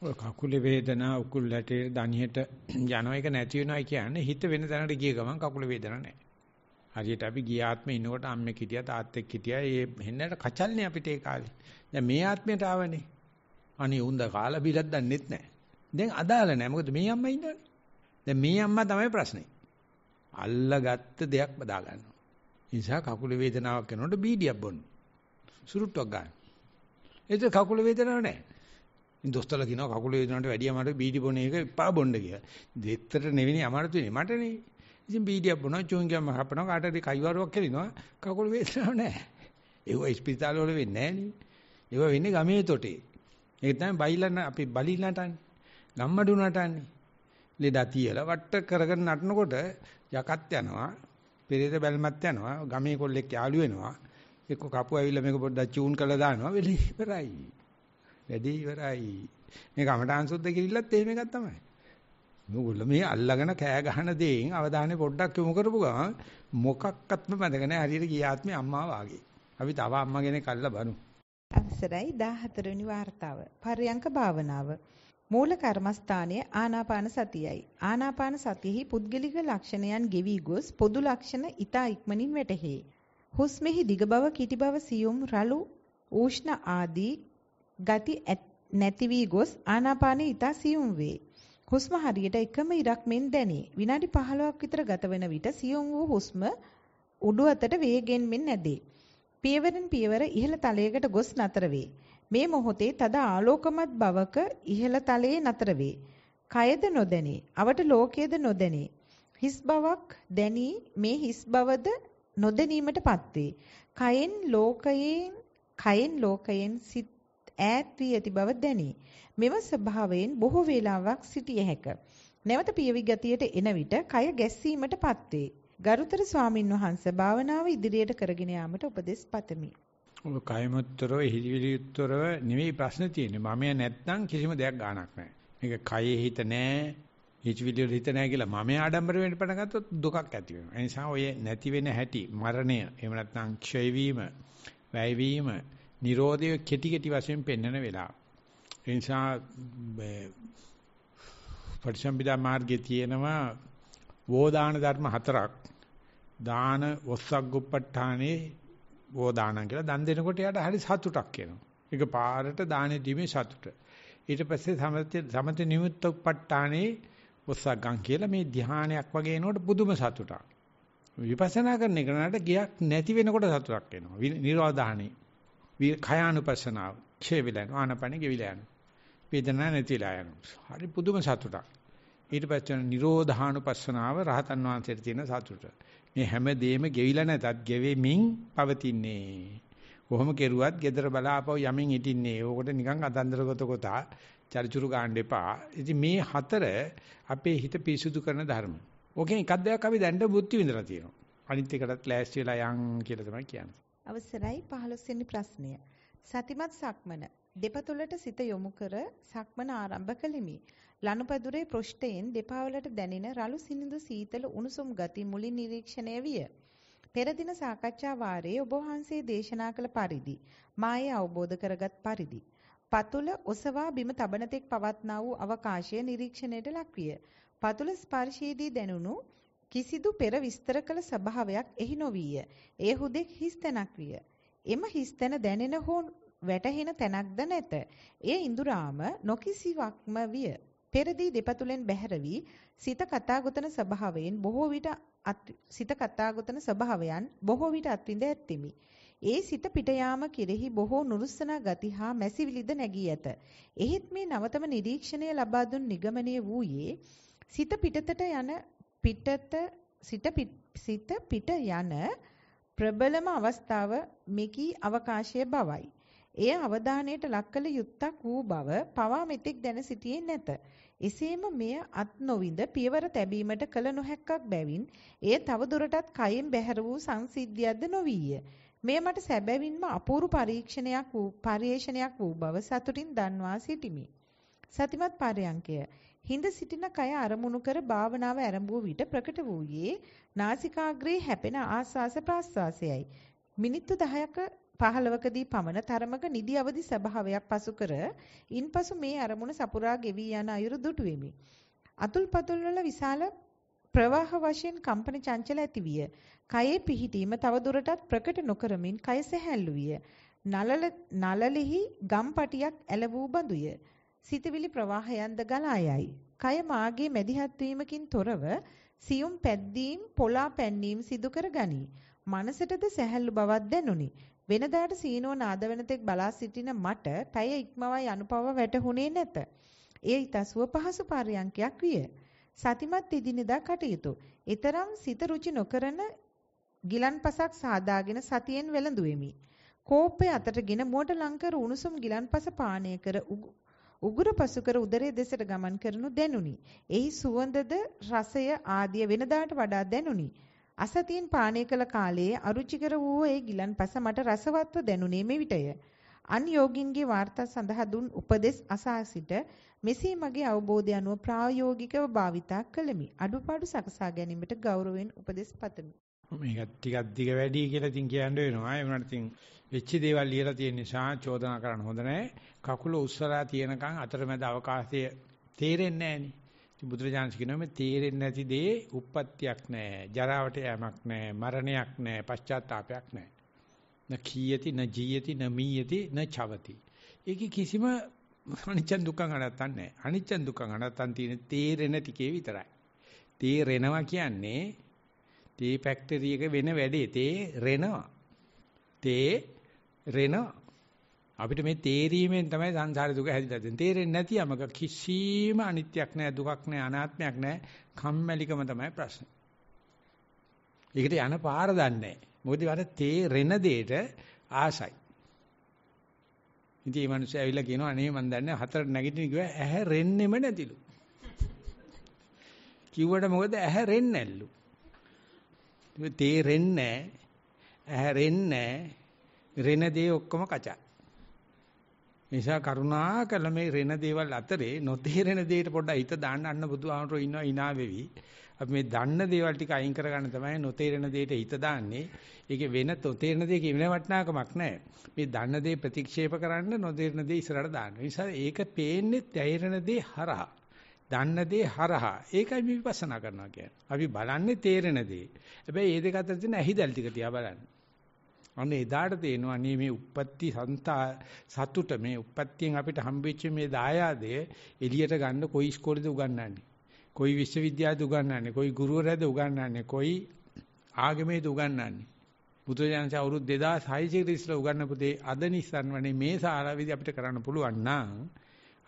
ඔය කකුලේ වේදනාව උකුල් ඇටේ දණියට යන එක නැති වෙනවා කියන්නේ හිත වෙන තැනකට ගිය ගමන් කකුලේ වේදනාවක් නැහැ. හරියට අපි ගිය ආත්මේ ඉන්නකොට අම්මෙක් හිටියා තාත්තෙක් හිටියා. ඒ හෙන්නට කචල්නේ අපිට ඒ කාලේ. දැන් මේ ආත්මයට ආවනේ. අනේ උන්ද කාලා බිලක් දන්නෙත් නැහැ. දැන් අදාළ නැහැ. මොකද මේ අම්මා ඉන්නවනේ. දැන් මේ අම්මා තමයි ප්‍රශ්නේ. අල්ලගත්ත දෙයක් බදා ගන්නවා. නිසා කකුල වේදනාවක් වෙනකොට බීඩියක් බොන්න. සුරුට්ටක් ගන්න. ඒක කකුල වේදනාවක් නැහැ. ඉතින් දොස්තරලා කියනවා කකුල වේදනාවට වැඩිය මට බීඩි බොන එක එපා බොන්න කියලා. දෙත්තට නෙවෙයි අමාරු තුනේ මටනේ. ඉතින් බීඩියක් බොනවා, චුංගියක්ම හපනවා, කාට හරි කයිවරුවක් කෙලිනවා. කකුල වේදනාවක් නැහැ. ඒව ස්පිතාල වල වෙන්නේ නැහැ ඒව වෙන්නේ ගමේ තොටේ. ඒක තමයි බයිලා අපි බලිලාටන්නේ. ගම්මඩු නටන්නේ. ලෙඩා තියලා වට කරගෙන නටනකොට යකත් යනවා, පෙරේත බැල්මත් යනවා, ගමේ කොල්ලෙක් යාළු වෙනවා. එක්ක කපු ඇවිල්ලා මේක පොඩ්ඩක් චූන් කරලා දානවා වෙලේ ඉවරයි. වැඩි ඉවරයි. මේ කමටාන් සුද්ධ කිරිල්ලත් එහෙම එකක් තමයි. මේගොල්ලෝ මේ අල්ලගෙන කෑ ගහන දේෙන් අවධානය පොඩ්ඩක් යොමු කරපු ගමන් මොකක්වත්ම මතක නැහැ හරියට ගිය ආත්මේ අම්මා වාගේ. අපි තව අම්මා කෙනෙක් අල්ලලා බනු. අවසරයි 14 වෙනි වார்த்தාව. පර්යංක භාවනාව. මූල කර්මස්ථානයේ ආනාපාන සතියයි. ආනාපාන සතියෙහි පුද්ගලික ලක්ෂණයන් ගෙවි ගොස් පොදු ලක්ෂණ ඊතා ඉක්මනින් වැටහි. හුස්මෙහි දිග බව, කිටි බව, සියුම්, රළු, ඌෂ්ණ ආදී ගති නැති වී ගොස් ආනාපානයේ ඊතා සියුම් වේ. හුස්ම හරියට එකම ඉරක් මෙන් දැනේ. විනාඩි 15ක් විතර ගත වෙන විට සියුම් වූ හුස්ම උඩු අතට වේගෙන් මෙන් නැදේ. පියවරෙන් පියවර ඉහළ තලයකට ගොස් නතර වේ. මේ මොහොතේ තද ආලෝකමත් බවක ඉහළ තලයේ නතර වේ. කයද නොදැනේ. අවට ලෝකයේද නොදැනේ. හිස් බවක් දැනී මේ හිස් බවද නොදැනීමටපත් වේ. කයෙන් ලෝකයෙන් කයෙන් ලෝකයෙන් සිත් ඈත් වී ඇති බව දැනේ. මෙම ස්වභාවයෙන් බොහෝ වේලාවක් සිටිය හැක. නැවත පියවි ගතියට එන විට කය ගැස්සීමටපත් වේ. ගරුතර ස්වාමින් වහන්සේ භාවනාව ඉදිරියට කරගෙන යාමට උපදෙස් පතමි. ඔය කයමුත්තරව හිලිවිලිත්තරව නෙවෙයි ප්‍රශ්න තියෙන්නේ. මමයා නැත්තම් කිසිම දෙයක් ගාණක් නැහැ. මේක කයේ හිත නැහැ. හිතවිලි වල හිත නැහැ කියලා මම ආඩම්බර වෙන්න පටන් ගත්තොත් දුකක් ඇති වෙනවා. ඒ නිසා ඔය නැති වෙන හැටි මරණය එහෙම නැත්නම් ක්ෂය වීම, වැය වීම, Nirodha කෙටි කෙටි වශයෙන් පෙන්වන වෙලාව. ඒ නිසා පටිසම්භිදා මාර්ගයේ තියෙනවා වෝදාන ධර්ම හතරක්. දාන, වස්සග්ගුප්පඨානේ වෝදාන කියලා දන් දෙනකොට යාට හරි සතුටක් එනවා. ඒක පාරට දානේ දීමේ සතුට. ඊට පස්සේ සමත සමත නිමුත්තුප්පඨානේ වස්සග්ගම් කියලා මේ ධානයක් වගේ එනකොට පුදුම සතුටක්. විපස්සනා කරන එක නට ගියක් නැති වෙනකොට සතුටක් එනවා. නිරෝධානේ. කයානුපස්සනාව. ඡේ විලයන් ආනපනෙ ගෙවිලා යනවා. වේදනා නැතිලා යනවා. හරි පුදුම සතුටක්. ඊට පස්සේ නිරෝධානුපස්සනාව රහතන් වහන්සේට තියෙන සතුට. මේ හැම දෙෙම ගෙවිලා නැතත් ගෙවෙමින් පවතින්නේ. කොහොම කෙරුවත් gedara බලාපව යමින් හිටින්නේ. ඕකට නිකන් අදන්දරගත කොටා චරිචුරු ගන්න එපා. ඉතින් මේ හතර අපේ හිත පිරිසුදු කරන ධර්ම. ඕකෙන් එකක් දෙයක් අපි දැන්න බුද්ධි විඳලා තියෙනවා. අනිත් එකටත් ලෑස්ති වෙලා යන් කියලා තමයි කියන්නේ. අවසරයි 15 වෙනි ප්‍රශ්නය. සතිමත් සක්මන දෙපතුලට සිත යොමු කර සක්මන ආරම්භ කළෙමි. ලනුපැදුරේ පෘෂ්ඨයෙන් දෙපා වලට දැනෙන රළු සිනිඳු සීතල උණුසුම් ගති මුලින් නිරීක්ෂණය විය. පෙර දින සාකච්ඡා වාරයේ ඔබ වහන්සේ දේශනා කළ පරිදි මායේ අවබෝධ කරගත් පරිදි පතුල ඔසවා බිම තබන තෙක් පවත්නා වූ අවකාශය නිරීක්ෂණයට ලක්විය. පතුල ස්පර්ශයේදී දැනුණු කිසිදු පෙර විස්තර කළ ස්වභාවයක් එහි නොවිය. එය හුදෙක් හිස්තැනක් විය. එම හිස්තැන දැනෙන හෝ වැටහෙන තැනක්ද නැත. එය ඉඳුරාම නොකිසිවක්ම විය. පෙරදී දෙපතුලෙන් බැහැර වී සිත කතාගතන ස්වභාවයෙන් බොහෝ විට සිත කතාගතන ස්වභාවයන් බොහෝ විට අත්විඳ ඇත්තිමි. ඒ සිත පිට යාම කෙරෙහි බොහෝ නුරුස්සනා ගති හා මැසිවිලිද නැගී ඇත. එහෙත් මේ නවතම නිරීක්ෂණය ලබා දුන් නිගමනය වූයේ සිත පිටතට යන පිටත සිත සිත පිට යන ප්‍රබලම අවස්ථාව මෙකී අවකාශය බවයි. එය අවධානයට ලක්කල යුත්තක් වූ බව පවා මෙතෙක් දැන සිටියේ නැත. එසේම මෙය අත් නොවිඳ පියවර තැබීමට කල නොහැක්කක් බැවින් එය තවදුරටත් කයින් බැහැර වූ සංසිද්ධියක්ද නොවිය. මෙය මට සැබවින්ම අපූරු පරීක්ෂණයක් වූ පරිේශනයක් වූ බව සතුටින් දන්වා සිටිමි. සතිමත් පරයන්කය හිඳ සිටින කය අරමුණු කර භාවනාව ආරම්භ විට ප්‍රකට වූයේ නාසිකාග්‍රේ හැපෙන ආස්වාස ප්‍රාස්වාසයයි. මිනිත්තු 10ක 15කදී පමණ තරමක නිදි අවදි ස්වභාවයක් පසු කර ඉන්පසු මේ අරමුණ සපුරා ගෙවි යන අයුරු දුටු වෙමි. අතුල්පතුල් වල විශාල ප්‍රවාහ වශයෙන් කම්පන චංචල ඇතිවිය. කයේ පිහිටීම තව දුරටත් ප්‍රකට නොකරමින් කය සැහැල්ලු විය. නලල නලලිහි ගම්පටියක් ඇල වූ බඳුය. සිතවිලි ප්‍රවාහයන්ද ගලා යයි. කය මාගේ මැදිහත් වීමකින් තොරව සියුම් පැද්දීම් පොලා පැන්නීම් සිදු කරගනී. මනසටද සැහැල්ලු බවක් දැනුනි. වෙනදාට සීනෝ නාද වෙනතෙක් බලා සිටින මට පැය ඉක්මවයි අනුපව වැටහුණේ නැත. ඒ ඊතසුව පහසු පරියන්කයක් විය. සතිමත් ඉදිනෙදා කටයුතු. ඊතරම් සිත රුචි නොකරන ගිලන්පසක් සාදාගෙන සතියෙන් වෙළඳුවෙමි. කෝපය අතටගෙන මුවට ලංකර උණුසුම් ගිලන්පස පානය කර උගුර පසු කර උදරයේ දෙසට ගමන් කරනු දැනුනි. එහි සුවඳද රසය ආදිය වෙනදාට වඩා දැනුනි. අසතියෙන් පානය කළ කාලයේ අරුචිකර වූ ඒ ගිලන්පස මට රසවත්ව දැනුනේ මෙවිටය. අන් යෝගින්ගේ වාර්තා සඳහා දුන් උපදෙස් අසා සිට මෙසේ මගේ අවබෝධය අනුව ප්‍රායෝගිකව භාවිතා කළෙමි. අඩුපාඩු සකසා ගැනීමට ගෞරවයෙන් උපදෙස් පතමි. මේක ටිකක් දිග වැඩි කියලා ඉතින් කියන්න වෙනවා. ඒ වුණාට ඉතින් වෙච්ච දේවල් ලියලා තියෙන නිසා චෝදනා කරන්න හොඳ නැහැ. කකුල උස්සලා තියෙනකන් අතරමැද අවකාශය තේරෙන්නේ නැහෙනි. බුදුරජාණන් කියනවා තේරෙන්නේ නැති දේ උප්පත්තියක් නැහැ. ජරාවට යෑමක් නැහැ. මරණයක් නැහැ. පශ්චාත්තාවයක් නැහැ. න කීයති න ජීයති න මීයති න චවති. ඒකේ කිසිම අනිච්ච දුක්ඛ අනත්තන් නැහැ. අනිච්ච දුක්ඛ අනත්තන් තියෙන තේරෙන තිකේ විතරයි. තේරෙනවා කියන්නේ තේ ෆැක්ටරි එක වෙන වැඩේ තේ රෙනවා. තේ රෙනවා. අපිට මේ තේරීමෙන් තමයි සංසාරේ දුක හැදිලා තියෙන්නේ. තේරෙන්නේ නැති යමක කිසිම අනිත්‍යක් නැහැ, දුකක් නැහැ, අනාත්මයක් නැහැ. කම්මැලිකම තමයි ප්‍රශ්නේ. ඒකට යන පාර දන්නේ නැහැ. මොකද වට තේරෙන දෙයට ආසයි. ඉතින් මේ මිනිස්සු ඇවිල්ලා කියනවා අනේ මන් දන්නේ හතරට නැගිටින කිව්වා ඇහැරෙන්නෙම නැතිලු. කිව්වට මොකද ඇහැරෙන්නේ නැල්ලු. තේරෙන්නේ නැහැ. ඇහැරෙන්නේ නැහැ. රෙන දේ ඔක්කොම කචා. නිසා කරුණා කළ මේ රෙන දේවල් අතරේ නොතේරෙන දෙයට පොඩ්ඩක් හිත දාන්න අන්න බුදුහාමරෝ ඉන්නවා hina වෙවි. අපි මේ දන්න දේවල් ටික අයින් කරගන්න තමයි නොතේරෙන දෙයට හිත දාන්නේ. ඒකේ වෙන තොතේරෙන දෙයක ඉන්න වටිනාකමක් නැහැ. මේ දන්න දේ ප්‍රතික්ෂේප කරන්න නොතේරෙන දේ ඉස්සරහට දාන්න. නිසා ඒක පේන්නේ තේරෙන දේ හරහා. දන්න දේ හරහා. ඒකයි මේ විපස්සනා කරනවා කියන්නේ. අපි බලන්නේ තේරෙන දේ. හැබැයි මේ දෙක අතර තියෙන ඇහිදල් ටික තියා බලන්න. අන්න එදාට තේනවා අනේ මේ uppatti santa සතුට මේ uppattiයෙන් අපිට හම්බෙච්ච මේ දායාදය එළියට ගන්න කොයි ඉස්කෝලේද උගන්වන්නේ කොයි විශ්වවිද්‍යාලේද උගන්වන්නේ කොයි ගුරුවරයාද උගන්වන්නේ කොයි ආගමේද උගන්වන්නේ බුදුජානක අවුරුදු 2600 කට ඉස්සෙල්ලා උගන්වපු දේ අද නිස්සන්වනේ මේ සාරාවිදි අපිට කරන්න පුළුවන් නම්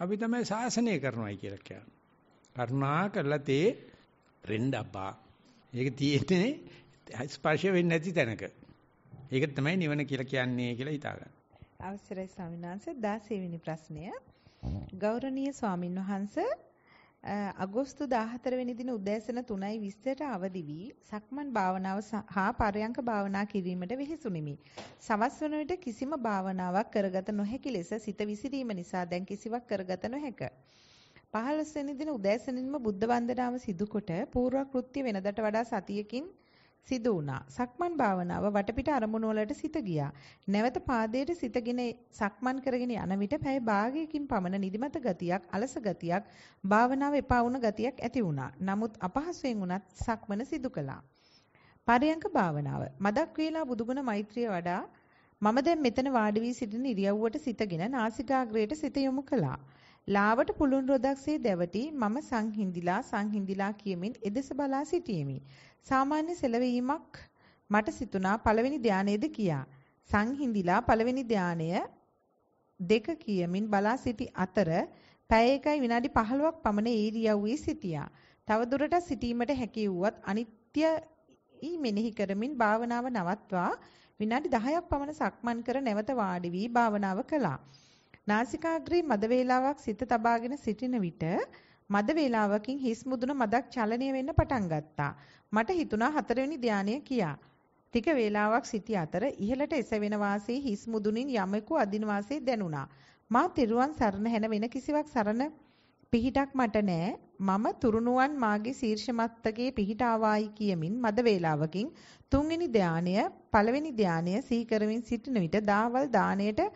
අපි තමයි සාසනය කරනවායි කියලා කියන්නේ කරුණා කරලා තේ රෙන්ඩබ්බා ඒක තියෙන්නේ ස්පර්ශ වෙන්නේ නැති තැනක ඒක තමයි නිවන කියලා කියන්නේ කියලා හිතාගන්න. අවසරයි ස්වාමීන් වහන්සේ 16 වෙනි ප්‍රශ්නය. ගෞරවනීය ස්වාමින් වහන්සේ අගෝස්තු 14 වෙනි දින උදෑසන 3:20ට අවදි වී සක්මන් භාවනාව හා පරයන්ක භාවනා කිරීමට වෙහෙසුනිමි. සවස් වන විට කිසිම භාවනාවක් කරගත නොහැකි ලෙස සිත විසිරීම නිසා දැන් කිසිවක් කරගත නොහැක. 15 වෙනි දින උදෑසනින්ම බුද්ධ වන්දනාව සිදු කොට පූර්ව කෘත්‍ය වෙනදට වඩා සතියකින් සිදු වුණා. සක්මන් භාවනාව වටපිට අරමුණු වලට සිත ගියා. නැවත පාදයට සිතගෙන සක්මන් කරගෙන යන විට පැය භාගයකින් පමණ නිදිමත ගතියක්, අලස ගතියක්, භාවනාව එපා වුණ ගතියක් ඇති වුණා. නමුත් අපහසුයෙන් වුණත් සක්මන සිදු කළා. පරයන්ක භාවනාව. මදක් වේලා බුදුගුණ මෛත්‍රිය වඩා මම දැන් මෙතන වාඩි වී සිටින ඉරියව්වට සිතගෙන නාසිකාග්‍රයට සිත යොමු කළා. ලාවට පුළුන් රොදක්සේ දැවටි මම සංහිඳිලා සංහිඳිලා කියමින් එදෙස බලා සිටියෙමි. සාමාන්‍ය සෙලවීමක් මට සිතුණා පළවෙනි ධානයේද කියා. සංහිඳිලා පළවෙනි ධානය දෙක කියමින් බලා සිටි අතර පැය එකයි විනාඩි 15ක් පමණ ඊරියව්වේ සිටියා. තව දුරටත් සිටීමට හැකි වුවත් අනිත්‍ය ඊ මෙනෙහි කරමින් භාවනාව නවත්වා විනාඩි 10ක් පමණ සක්මන් කර නැවත වාඩි වී භාවනාව කළා. නාසිකාග්‍රේ මද වේලාවක් සිත තබාගෙන සිටින විට මද වේලාවකින් හිස් මුදුන මදක් චලනය වෙන්න පටන් ගත්තා. මට හිතුණා හතරවෙනි ධානය කියා. ටික වේලාවක් සිටි අතර ඉහළට එසවෙන වාසේ හිස් මුදුනින් යමෙකු අදින වාසේ දැනුණා. මා තෙරුවන් සරණ හැන වෙන කිසිවක් සරණ පිහිටක් මට නෑ මම තුරුණුවන් මාගේ ශීර්ෂමත්තකේ පිහිට ආවායි කියමින් මද වේලාවකින් තුන්වෙනි ධානය පළවෙනි ධානය සීකරමින් සිටින විට දාවල් දාණයට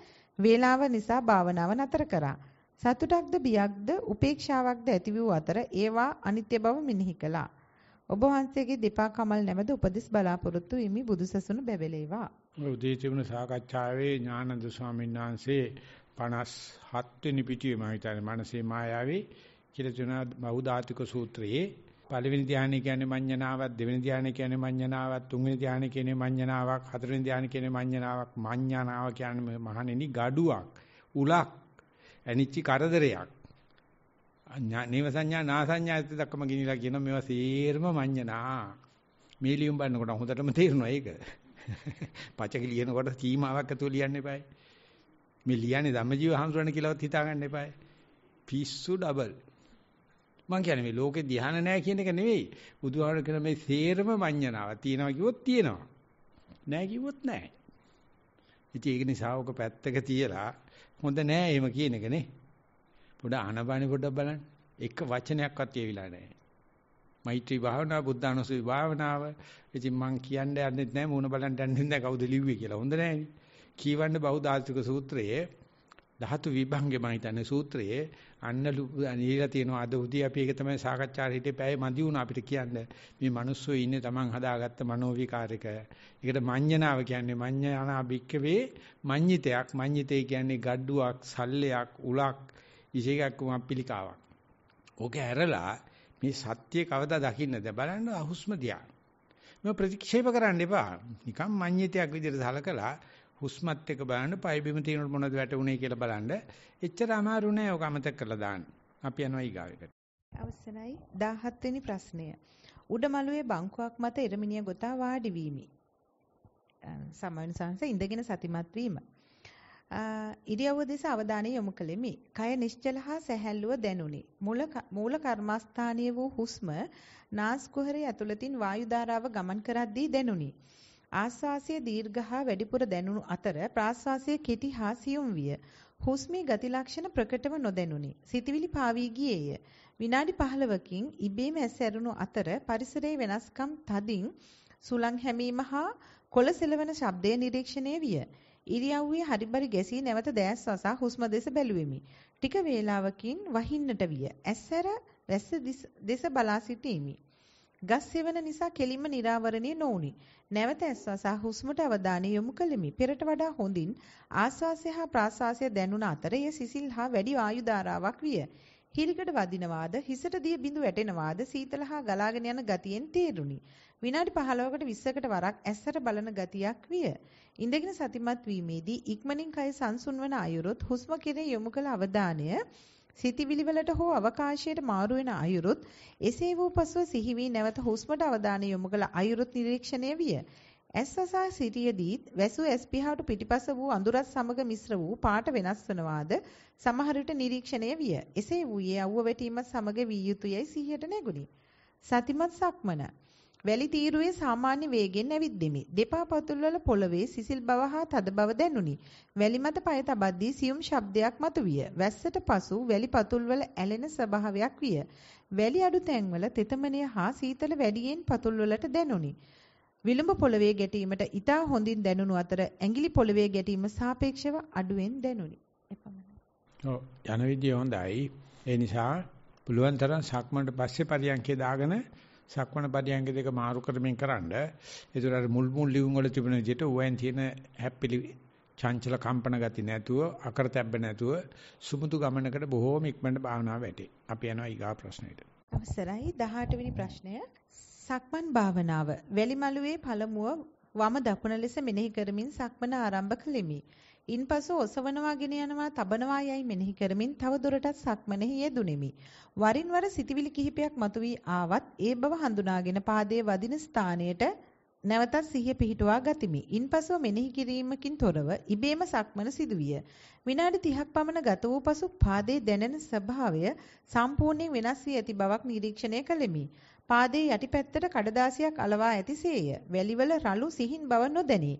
වේලාව නිසා භාවනාව නතර කරා. සතුටක්ද බියක්ද උපේක්ෂාවක්ද ඇති වූ අතර ඒවා අනිත්‍ය බව මෙනෙහි කළා. ඔබ වහන්සේගේ දෙපා කමල් නැමද උපදෙස් බලාපොරොත්තු වෙමි බුදුසසුන බැබලේවා. උදේ තිබුණ සාකච්ඡාවේ ඥානන්ද ස්වාමීන් වහන්සේ 57 වෙනි පිටුවේ මම හිතන්නේ මනසේ මායාවේ කියලා තියෙනවා බෞද්ධාතික සූත්‍රයේ පළවෙනි ධානය කියන්නේ මඤ්ඤණාවක්, දෙවෙනි ධානය කියන්නේ මඤ්ඤණාවක්, තුන්වෙනි ධානය කියන්නේ මඤ්ඤණාවක්, හතරවෙනි ධානය කියන්නේ මඤ්ඤණාවක්. මඤ්ඤණාව කියන්නේ මහණෙනි gaduwak, උලක්, ඇනිච්චි කරදරයක්. නේව සංඥා නා සංඥා ඇත්ත දක්වම ගිනිලා කියන මේවා සේරම මඤ්ඤණා. මේ ලියුම් බලනකොට හොඳටම තේරෙනවා ඒක. [laughs] පචක ලියනකොට සීමාවක් ඇතුළු ලියන්න එපායි. මේ ලියන්නේ ධම්මජීව හඳුනන කියලාවත් හිතාගන්න එපායි. පිස්සු ඩබල්. මම කියන්නේ මේ ලෝකේ ධ්‍යාන නැහැ කියන එක නෙවෙයි. බුදුහාමර කියන මේ සේරම මඤ්ඤණාව තියෙනවා කිව්වොත් තියෙනවා. නැහැ කිව්වොත් නැහැ. ඉතින් ඒක නිසා ඔක පැත්තක තියලා හොඳ නැහැ එහෙම කියන එක නේ. පොඩ අනබණි පොඩක් බලන්න. එක වචනයක්වත් කියවිලා නැහැ. මෛත්‍රී භාවනාව, බුද්ධානුස්සති භාවනාව. ඉතින් මං කියන්න යන්නෙත් නැහැ, මූණ බලන්න යන්නෙත් නැහැ කවුද ලිව්වේ කියලා. හොඳ නැහැ. කීවන්න බෞද්ධ ආස්තික සූත්‍රයේ ධාතු විභංගේ මම හිතන්නේ සූත්‍රයේ අන්න නීලා තියෙනවා අද උදේ අපි ඒක තමයි සාකච්ඡා හිටේ පැය මදි වුණා අපිට කියන්නේ මේ මිනිස්සු ඉන්නේ Taman හදාගත්ත මනෝ විකාරයක. ඒකට මඤ්ඤණාව කියන්නේ මඤ්ඤානා භික්කවේ මඤ්ඤිතයක් මඤ්ඤිතේ කියන්නේ gadduවක්, සල්ලයක්, උලක්, ඉසේකක් වම්පිලිකාවක්. ඕක ඇරලා මේ සත්‍ය කවදා දකින්නද බලන්න අහුස්ම දියා. මේ ප්‍රතික්ෂේප කරන්න එපා. නිකම් මඤ්ඤිතයක් විදිහට සලකලා හුස්මත් එක බලන්න පය බිම තියෙනකොට මොනවද වැටුනේ කියලා බලන්න. එච්චර අමාරු නෑ ඔක අමතක කරලා දාන්න. අපි යනවා ඊගාවෙකට. අවසරයි 17 වෙනි ප්‍රශ්නය. උඩමළුවේ බංකුවක් මත ඉරමිනිය ගොතා වාඩි වීමි. සමවන සංස ඉඳගෙන සතිමත් වීම. ඉරියව්ව දෙස අවධානය යොමු කෙලිමි. කය නිශ්චල හා සැහැල්ලුව දැනුනි. මූල මූල කර්මස්ථානීය වූ හුස්ම නාස්කුහරේ ඇතුළතින් වායු ධාරාව ගමන් කරද්දී දැනුනි. ආස්වාසය දීර්ඝ හා වැඩිපුර දැනුණු අතර ප්‍රාස්වාසය කෙටි හා සියුම් විය. හුස්මේ ගති ලක්ෂණ ප්‍රකටව නොදැනුනි. සිතවිලි පාවී ගියේය. විනාඩි 15කින් ඉබේම ඇසැරුණු අතර පරිසරයේ වෙනස්කම් තදින් සුළං හැමීම හා කොළ සෙලවන ශබ්දය නිරීක්ෂණය විය. ඉරියව්වේ හරිබරි ගැසී නැවත දැස් වසා හුස්ම දෙස බැලුවෙමි. ටික වේලාවකින් වහින්නට විය. ඇස්සර වැස්ස දෙස බලා සිටීමි. ගස් සෙවන නිසා කෙලින්ම निराවරණය නොවුනි. නැවත ඇස්වාසා හුස්මට අවධානය යොමු කළෙමි. පෙරට වඩා හොඳින් ආස්වාසය හා ප්‍රාස්වාසය දැනුණ අතර එය සිසිල් හා වැඩි වායු ධාරාවක් විය. හිරිකට වදිනවාද, හිසට දිය බිඳු වැටෙනවාද, සීතල හා ගලාගෙන යන ගතියෙන් තේරුණි. විනාඩි 15කට 20කට වරක් ඇස්සට බලන ගතියක් විය. ඉඳගෙන සතිමත් වීමේදී ඉක්මනින් කය සංසුන්වන අයුරුත් හුස්ම කෙරේ යොමු කළ අවධානය සිතිවිලිවලට හෝ අවකාශයට මාරු වෙන අයුරුත් එසේ වූ පසුව සිහි වී නැවත හුස්මට අවධානය යොමු කළ අයුරුත් නිරීක්ෂණය විය. ඇස්සසා සිටියදීත් වැසු ඇස් පිහාට පිටිපස වූ අඳුරත් සමග මිශ්‍ර වූ පාට වෙනස් වනවාද සමහර විට නිරීක්ෂණය විය. එසේ වූයේ අවුව වැටීමත් සමග විය යුතුයයි සිහියට නැගුණි. සතිමත් සක්මන වැලි තීරුවේ සාමාන්‍ය වේගෙන් ඇවිද්දෙමි. දෙපා පතුල්වල පොළවේ සිසිල් බව හා තද බව දැනුනි. වැලි මත පය තබද්දී සියුම් ශබ්දයක් මතුවිය. වැස්සට පසු වැලි පතුල්වල ඇලෙන ස්වභාවයක් විය. වැලි අඩු තැන්වල තෙතමනය හා සීතල වැඩියෙන් පතුල්වලට දැනුනි. විලුඹ පොළවේ ගැටීමට ඊටා හොඳින් දැනුණු අතර ඇඟිලි පොළවේ ගැටීම සාපේක්ෂව අඩුවෙන් දැනුනි. එපමණයි. ඔව් යන විදිය හොඳයි. ඒ නිසා පුළුවන් තරම් සක්මන්ට පස්සේ පරියන්කේ දාගෙන සක්වන පරියංග දෙක මාරු කරමින් කරන්න. ඒතර අර මුල් මුල් ලියුම් වල තිබෙන විදිහට ඌයන් තියෙන හැප්පිලි චංචල කම්පන ගති නැතුව අකරතැබ්බ නැතුව සුමුදු ගමනකට බොහෝම ඉක්මනට භාවනාව වැටේ. අපි යනවා ඊගා ප්‍රශ්නෙට. අවසරයි 18 වෙනි ප්‍රශ්නය. සක්මන් භාවනාව. වැලිමලුවේ පළමුව වම දකුණ ලෙස මෙනෙහි කරමින් සක්මන ආරම්භ කළෙමි. ඉන්පසු ඔසවනවා ගෙන යනවා තබනවා යයි මෙනෙහි කරමින් තව දුරටත් සක්මනෙහි යෙදුණෙමි. වරින් වර සිතිවිලි කිහිපයක් මතුවී ආවත් ඒ බව හඳුනාගෙන පාදයේ වදින ස්ථානයට නැවතත් සිහිය පිහිටුවා ගතිමි. ඉන්පසුව මෙනෙහි කිරීමකින් තොරව ඉබේම සක්මන සිදුවිය. විනාඩි 30ක් පමණ ගත වූ පසු පාදයේ දැනෙන ස්වභාවය සම්පූර්ණයෙන් වෙනස් වී ඇති බවක් නිරීක්ෂණය කළෙමි. පාදයේ යටිපැත්තට කඩදාසියක් අලවා ඇතිසේය. වැලිවල රළු සිහින් බව නොදැනි.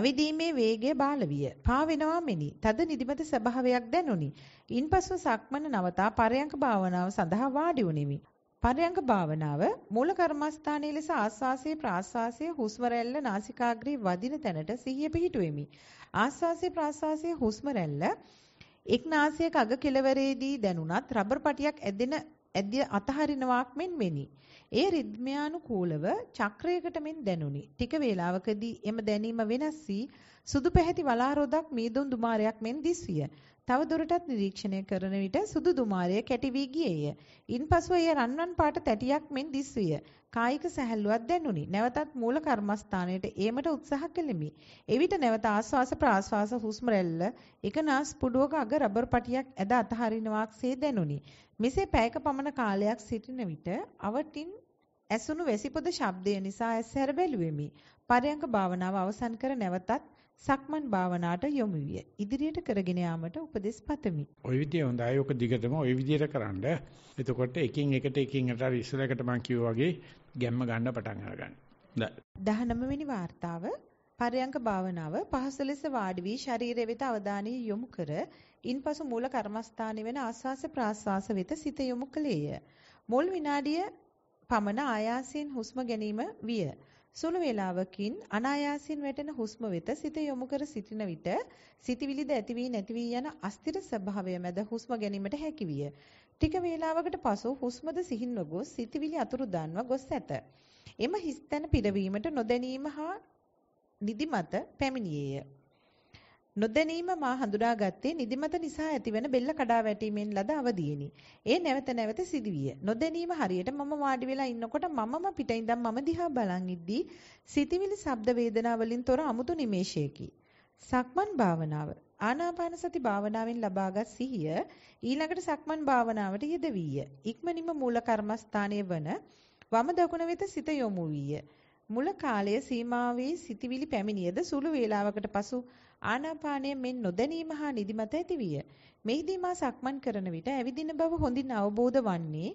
ඇවිදීමේ වේගය බාල විය. පා වෙනවා මෙනි. තද නිදිමත ස්වභාවයක් දැනුනි. ඉන්පසු සක්මන නවතා පරයන්ක භාවනාව සඳහා වාඩි වුනිමි. පරයංග භාවනාව මූල කර්මස්ථානයේ ලෙස ආස්වාසේ ප්‍රාස්වාසයේ හුස්ම රැල්ල නාසිකාග්‍රේ වදින තැනට සිහිය පිහිටුවෙමි. ආස්වාසේ ප්‍රාස්වාසයේ හුස්ම රැල්ල එක් නාසියක අග කෙළවරේදී දැනුණත් රබර් පටියක් ඇදෙන ඇදිය අතහරිනවාක් මෙන් වෙනි. ඒ රිද්මයානුකූලව චක්‍රයකට මෙන් දැනුනි. ටික වේලාවකදී එම දැනීම වෙනස් වී සුදු පැහැති වලාරොදක් මීදුන් දුමාරයක් මෙන් දිස්විය. තවදුරටත් නිරීක්ෂණය කරන විට සුදු දුමාරය කැටි වී ගියේය. ඉන්පසු එය රන්වන් පාට තැටියක් මෙන් දිස්විය. කායික සැහැල්ලුවක් දැනුනි. නැවතත් මූල කර්මස්ථානයට ඒමට උත්සාහ කෙලිමි. එවිට නැවත ආස්වාස ප්‍රාස්වාස හුස්ම රැල්ල එක නාස් පුඩුවක අග රබර් පටියක් ඇද අතහරිනවාක්සේ දැනුනි. මෙසේ පැයක පමණ කාලයක් සිටින විට අවටින් ඇසුණු වැසිපොද ශබ්දය නිසා ඇස් හැර බැලුවෙමි. පරයන්ක භාවනාව අවසන් කර නැවතත් සක්මන් භාවනාවට යොමු විය. ඉදිරියට කරගෙන යාමට උපදෙස් පතමි. ওই විදිය හොඳයි. ඔක දිගටම ওই විදියට කරන්න. එතකොට එකින් එකට එකින් එකට අර ඉස්සරකට මම කිව්වා වගේ ගැම්ම ගන්න පටන් අරගන්න. 19 වෙනි වார்த்தාව පරයන්ක භාවනාව පහසු ලෙස වාඩි වී ශරීරය වෙත අවධානය යොමු කර ඉන්පසු මූල කර්මස්ථානයේ වෙන ආස්වාස ප්‍රාස්වාස වෙත සිත යොමු කළේය. මුල් විනාඩිය පමණ ආයාසයෙන් හුස්ම ගැනීම විය. සුළු වේලාවකින් අනායාසින් වැටෙන හුස්ම වෙත සිත යොමු කර සිටින විට සිතවිලිද ඇති වී නැති වී යන අස්තිර ස්වභාවය මැද හුස්ම ගැනීමට හැකි විය. ටික වේලාවකට පසු හුස්මද සිහින් නොගොස් සිතවිලි අතුරු දන්වා ගොස් ඇත. එම හිස්තන පිරවීමට නොදැනීම හා නිදිමත පැමිණියේය. නොදැනීම මා හඳුනාගත්තේ නිදිමත නිසා ඇතිවන බෙල්ල කඩා වැටීමෙන් ලද අවදියෙනි. ඒ නැවත නැවත සිදුවිය. නොදැනීම හරියට මම වාඩි වෙලා ඉන්නකොට මමම පිට ඉඳන් මම දිහා බලන් ඉද්දී සිතවිලි ශබ්ද වේදනා වලින් තොර අමුතු නිමේෂයකි. සක්මන් භාවනාව ආනාපාන සති භාවනාවෙන් ලබාගත් සිහිය ඊළඟට සක්මන් භාවනාවට යෙදවිය. ඉක්මනින්ම මූල කර්මස්ථානයේ වන වම දකුණ වෙත සිත යොමු විය. මුල කාලයේ සීමාවේ සිටිවිලි පැමිණියද සුළු වේලාවකට පසු ආනාපානය මෙන් නොදැනීම හා නිදිමත ඇතිවිය. මෙහිදී මා සක්මන් කරන විට ඇවිදින බව හොඳින් අවබෝධ වන්නේ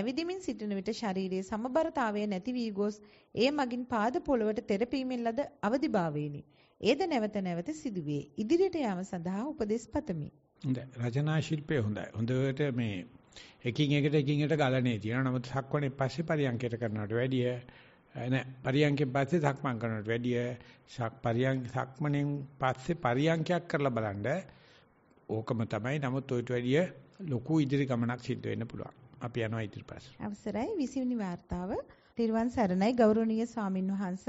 ඇවිදිමින් සිටින විට ශරීරයේ සමබරතාවය නැති වී ගොස් එය මගින් පාද පොළවට තෙරපීමෙන් ලද අවදිභාවයෙනි. ඒද නැවත නැවත සිදුවේ. ඉදිරියට යාම සඳහා උපදෙස් පතමි. හොඳයි. රචනා ශිල්පය හොඳයි. හොඳට මේ එකින් එකට එකින් එකට ගලණේ තියෙනවා. නමුත් සක්වනේ පස්සේ පරියන්කයට කරනවට වැඩිය නෑ පරියන්කෙන් පස්සේ සක්මන් කරනට වැඩිය සක් පරියන් සක්මණෙන් පස්සේ පරියන්කයක් කරලා බලන්න ඕකම තමයි නමුත් ඔයිට වැඩිය ලොකු ඉදිරි ගමනක් සිද්ධ වෙන්න පුළුවන්. අපි යනවා ඉදිරිපස්ස. අවසරයි 20 වෙනි වார்த்தාව තිරුවන් සරණයි ගෞරවනීය ස්වාමින් වහන්ස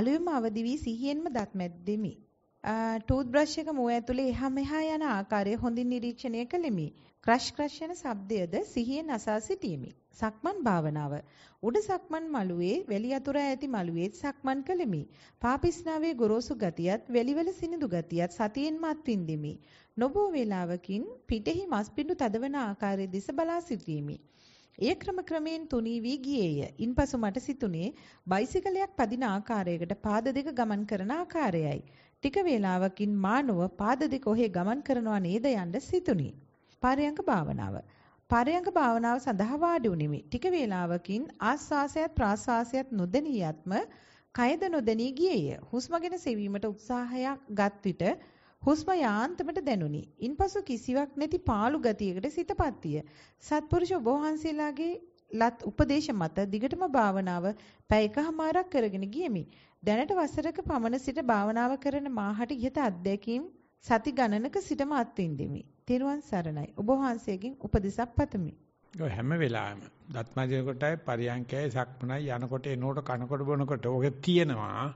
අලුයම අවදි වී සිහියෙන්ම දත් මැද්දෙමි. ටූත් බ්‍රෂ් එක මුව ඇතුලේ එහා මෙහා යන ආකාරය හොඳින් නිරීක්ෂණය කළෙමි. ක්‍රෂ් ක්‍රෂ් යන ශබ්දයද සිහියෙන් අසා සිටීමි. සක්මන් භාවනාව උඩ සක්මන් මළුවේ වැලි අතුර ඇති මළුවේ සක්මන් කළෙමි. පාපිස්නාවේ ගොරෝසු ගතියත් වැලිවල සිනිඳු ගතියත් සතියෙන්ම අත්විඳෙමි. නොබෝ වේලාවකින් පිටෙහි මස් පිඬු තදවන ආකාරයේ දෙස බලා සිටීමි. ඒ ක්‍රම ක්‍රමයෙන් තුනී වී ගියේය. ඉන්පසු මට සිතුනේ බයිසිකලයක් පදින ආකාරයකට පාද දෙක ගමන් කරන ආකාරයයි. ටික වේලාවකින් මානව පාද දෙක ඔහේ ගමන් කරනවා නේද යන්න සිතුනි. පාරයන්ක භාවනාව පරයන්ක භාවනාව සඳහා වාඩි උනිමි. ටික වේලාවකින් ආස්වාසයත් ප්‍රාස්වාසයත් නොදෙනී යත්ම කයද නොදෙනී ගියේය. හුස්මගෙන සෙවීමට උත්සාහයක් ගත් විට හුස්ම යාන්තමට දැනුනි. ඉන්පසු කිසිවක් නැති පාළු ගතියකට සිතපත් විය. සත්පුරුෂ ඔබ වහන්සේලාගේ ලත් උපදේශ මත දිගටම භාවනාව පැය එකමාරක් කරගෙන ගියමි. දැනට වසරක පමණ සිට භාවනාව කරන මාහට ඉහත අත්දැකීම් සති ගණනක සිටම අත්විඳෙමි. තෙරුවන් සරණයි. ඔබ වහන්සේගෙන් උපදෙසක් පතමි. ඔය හැම වෙලාවෙම දත් මදිනකොටයි පරියන්කයයි සක්මනයි යනකොට එනකොට කනකොට බොනකොට ඔක තියෙනවා.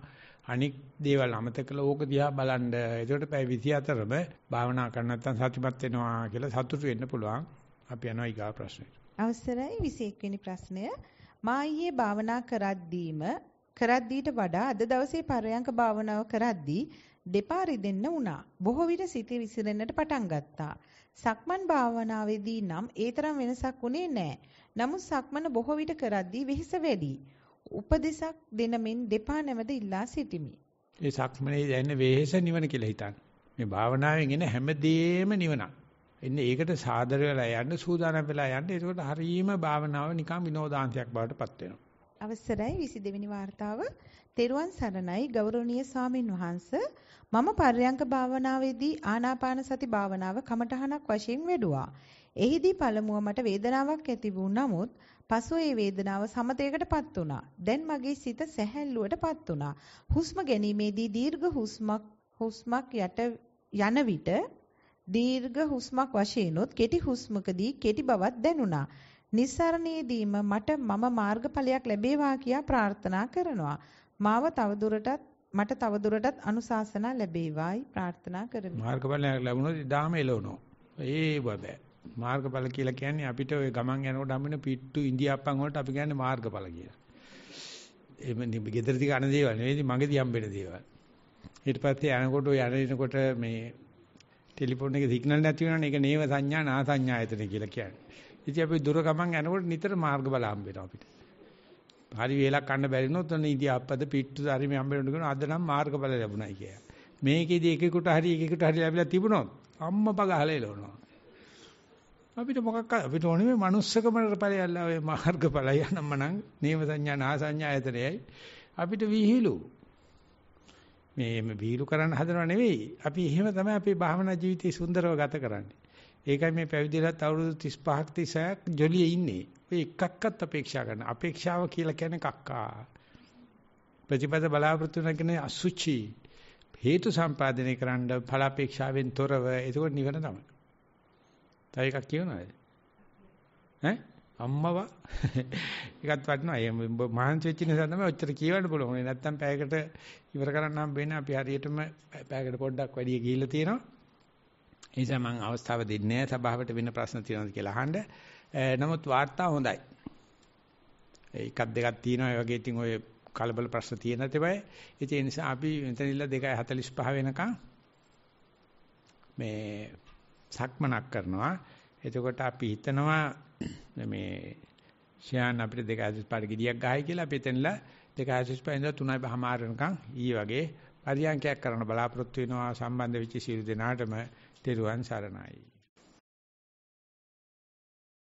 අනික් දේවල් අමතක කළා ඕක දිහා බලන්න. ඒකට පැය 24ම භාවනා කර නැත්නම් සතුටුමත් වෙනවා කියලා සතුටු වෙන්න පුළුවන්. අපි යනවා ඊගා ප්‍රශ්නෙට. අවසරයි 21 වෙනි ප්‍රශ්නය. මා ඊයේ භාවනා කරද්දීම කරද්දීට වඩා අද දවසේ පරයන්ක භාවනාව කරද්දී දෙපා රිදෙන්න වුණා. බොහෝ විට සිත විසිරෙන්නට පටන් ගත්තා. සක්මන් භාවනාවේදී නම් ඒ තරම් වෙනසක් වුණේ නැහැ. නමුත් සක්මන බොහෝ විට කරද්දී වෙහෙස වැඩි. උපදේශක් දෙන මෙන් දෙපා නැමද ඉල්ලා සිටිමි. ඒ සක්මනේ දැනෙන වෙහෙස නිවන කියලා හිතන්න. මේ භාවනාවෙන් එන හැමදේම නිවනක්. එන්නේ ඒකට සාදර වෙලා යන්න සූදානම් වෙලා යන්න. ඒකට හරීම භාවනාව නිකන් විනෝදාංශයක් බවට පත් වෙනවා. අවසරයි 22 වෙනි වார்த்தාව තෙරුවන් සරණයි ගෞරවනීය ස්වාමින් වහන්ස මම පර්යංක භාවනාවේදී ආනාපාන සති භාවනාව කමඨහනක් වශයෙන් වැඩුවා. එහිදී පළමුව මට වේදනාවක් ඇති වූ නමුත් පසුව ඒ වේදනාව සමතයකටපත් වුණා. දැන් මගේ සිත සැහැල්ලුවටපත් වුණා. හුස්ම ගැනීමේදී දීර්ඝ හුස්මක් හුස්මක් යට යන විට දීර්ඝ හුස්මක් වශයෙන්ොත් කෙටි හුස්මකදී කෙටි බවක් දැනුණා. නිස්සරණයේදීම මට මම මාර්ගඵලයක් ලැබේවා කියා ප්‍රාර්ථනා කරනවා. මාව තවදුරටත් මට තවදුරටත් අනුශාසනා ලැබේවායි ප්‍රාර්ථනා කරමි. මාර්ගඵලයක් ලැබුණොත් ඉදාම එළවනවා. ඒ වගේ. මාර්ගඵල කියලා කියන්නේ අපිට ওই ගමන් යනකොට හම්බෙන පිට්ටු ඉන්දියාප්පන් වලට අපි කියන්නේ මාර්ගඵල කියලා. එහෙම ගෙදර දිග අන දේවල් නෙවෙයි මගේදී හම්බෙන දේවල්. ඊට පස්සේ යනකොට ඔය යනකොට මේ ටෙලිෆෝන් එකේ සිග්නල් නැති වෙනවනේ ඒක නේව සංඥා නා සංඥායතන කියලා කියන්නේ. ඉතින් අපි දුර ගමන් යනකොට නිතර මාර්ග බල හම්බ වෙනවා අපිට. හරි වේලක් කන්න බැරි නෝ තන ඉතින් අපද පිට්ටු හරි මේ හම්බ වෙනකොට අද නම් මාර්ග බල ලැබුණයි කියලා. මේකෙදි එකෙකුට හරි එකෙකුට හරි ලැබිලා තිබුණොත් අම්මා පගහල එළවනවා. අපිට මොකක් අපිට ඕනේ මේ manussකමකට ඵලයල්ල ඔය මාර්ගඵලය නම් මනම් නේම සංඥා නා සංඥා යතරයයි අපිට විහිළු මේ මේ විහිළු කරන්න හදනව නෙවෙයි අපි එහෙම තමයි අපේ භාවනා ජීවිතේ සුන්දරව ගත කරන්නේ ඒකයි මේ පැවිදිලත් අවුරුදු 35ක් 36ක් ජොලියේ ඉන්නේ. ඔය එකක්වත් අපේක්ෂා කරන. අපේක්ෂාව කියලා කියන්නේ කක්කා. ප්‍රතිපද බලාපොරොත්තු වෙන කියන්නේ අසුචි. හේතු සම්පාදනය කරන්න ඵල අපේක්ෂාවෙන් තොරව ඒක නිවන තමයි. තව එකක් කියනවාද? ඈ අම්මව [laughs] එකත් වටනවා එහෙම මහන්සි වෙච්ච නිසා තමයි ඔච්චර කියවන්න පුළුවන්. නැත්තම් පැයකට ඉවර කරන්න හම්බ වෙන අපි හරියටම පැයකට පොඩ්ඩක් වැඩි ගිහිල්ලා තියෙනවා. නිසා මම අවස්ථාව දෙන්නේ නැහැ සභාවට වෙන ප්‍රශ්න තියෙනවද කියලා අහන්න. නමුත් වාර්තා හොඳයි. එකක් දෙකක් තියෙනවා ඒ වගේ ඉතින් ඔය කලබල ප්‍රශ්න තියෙන තේබයි. ඒ නිසා අපි මෙතන ඉල්ල 2:45 වෙනකන් මේ සක්මනක් කරනවා. එතකොට අපි හිතනවා මේ ෂියාන් අපිට 2:45 ගෙඩියක් ගහයි කියලා අපි එතනලා 2:45 ඉඳලා 3:00 වෙනකන් ඊ වගේ පරියන්කයක් කරන්න බලාපොරොත්තු වෙනවා සම්බන්ධ වෙච්ච සියලු දෙනාටම තෙරුවන් සරණයි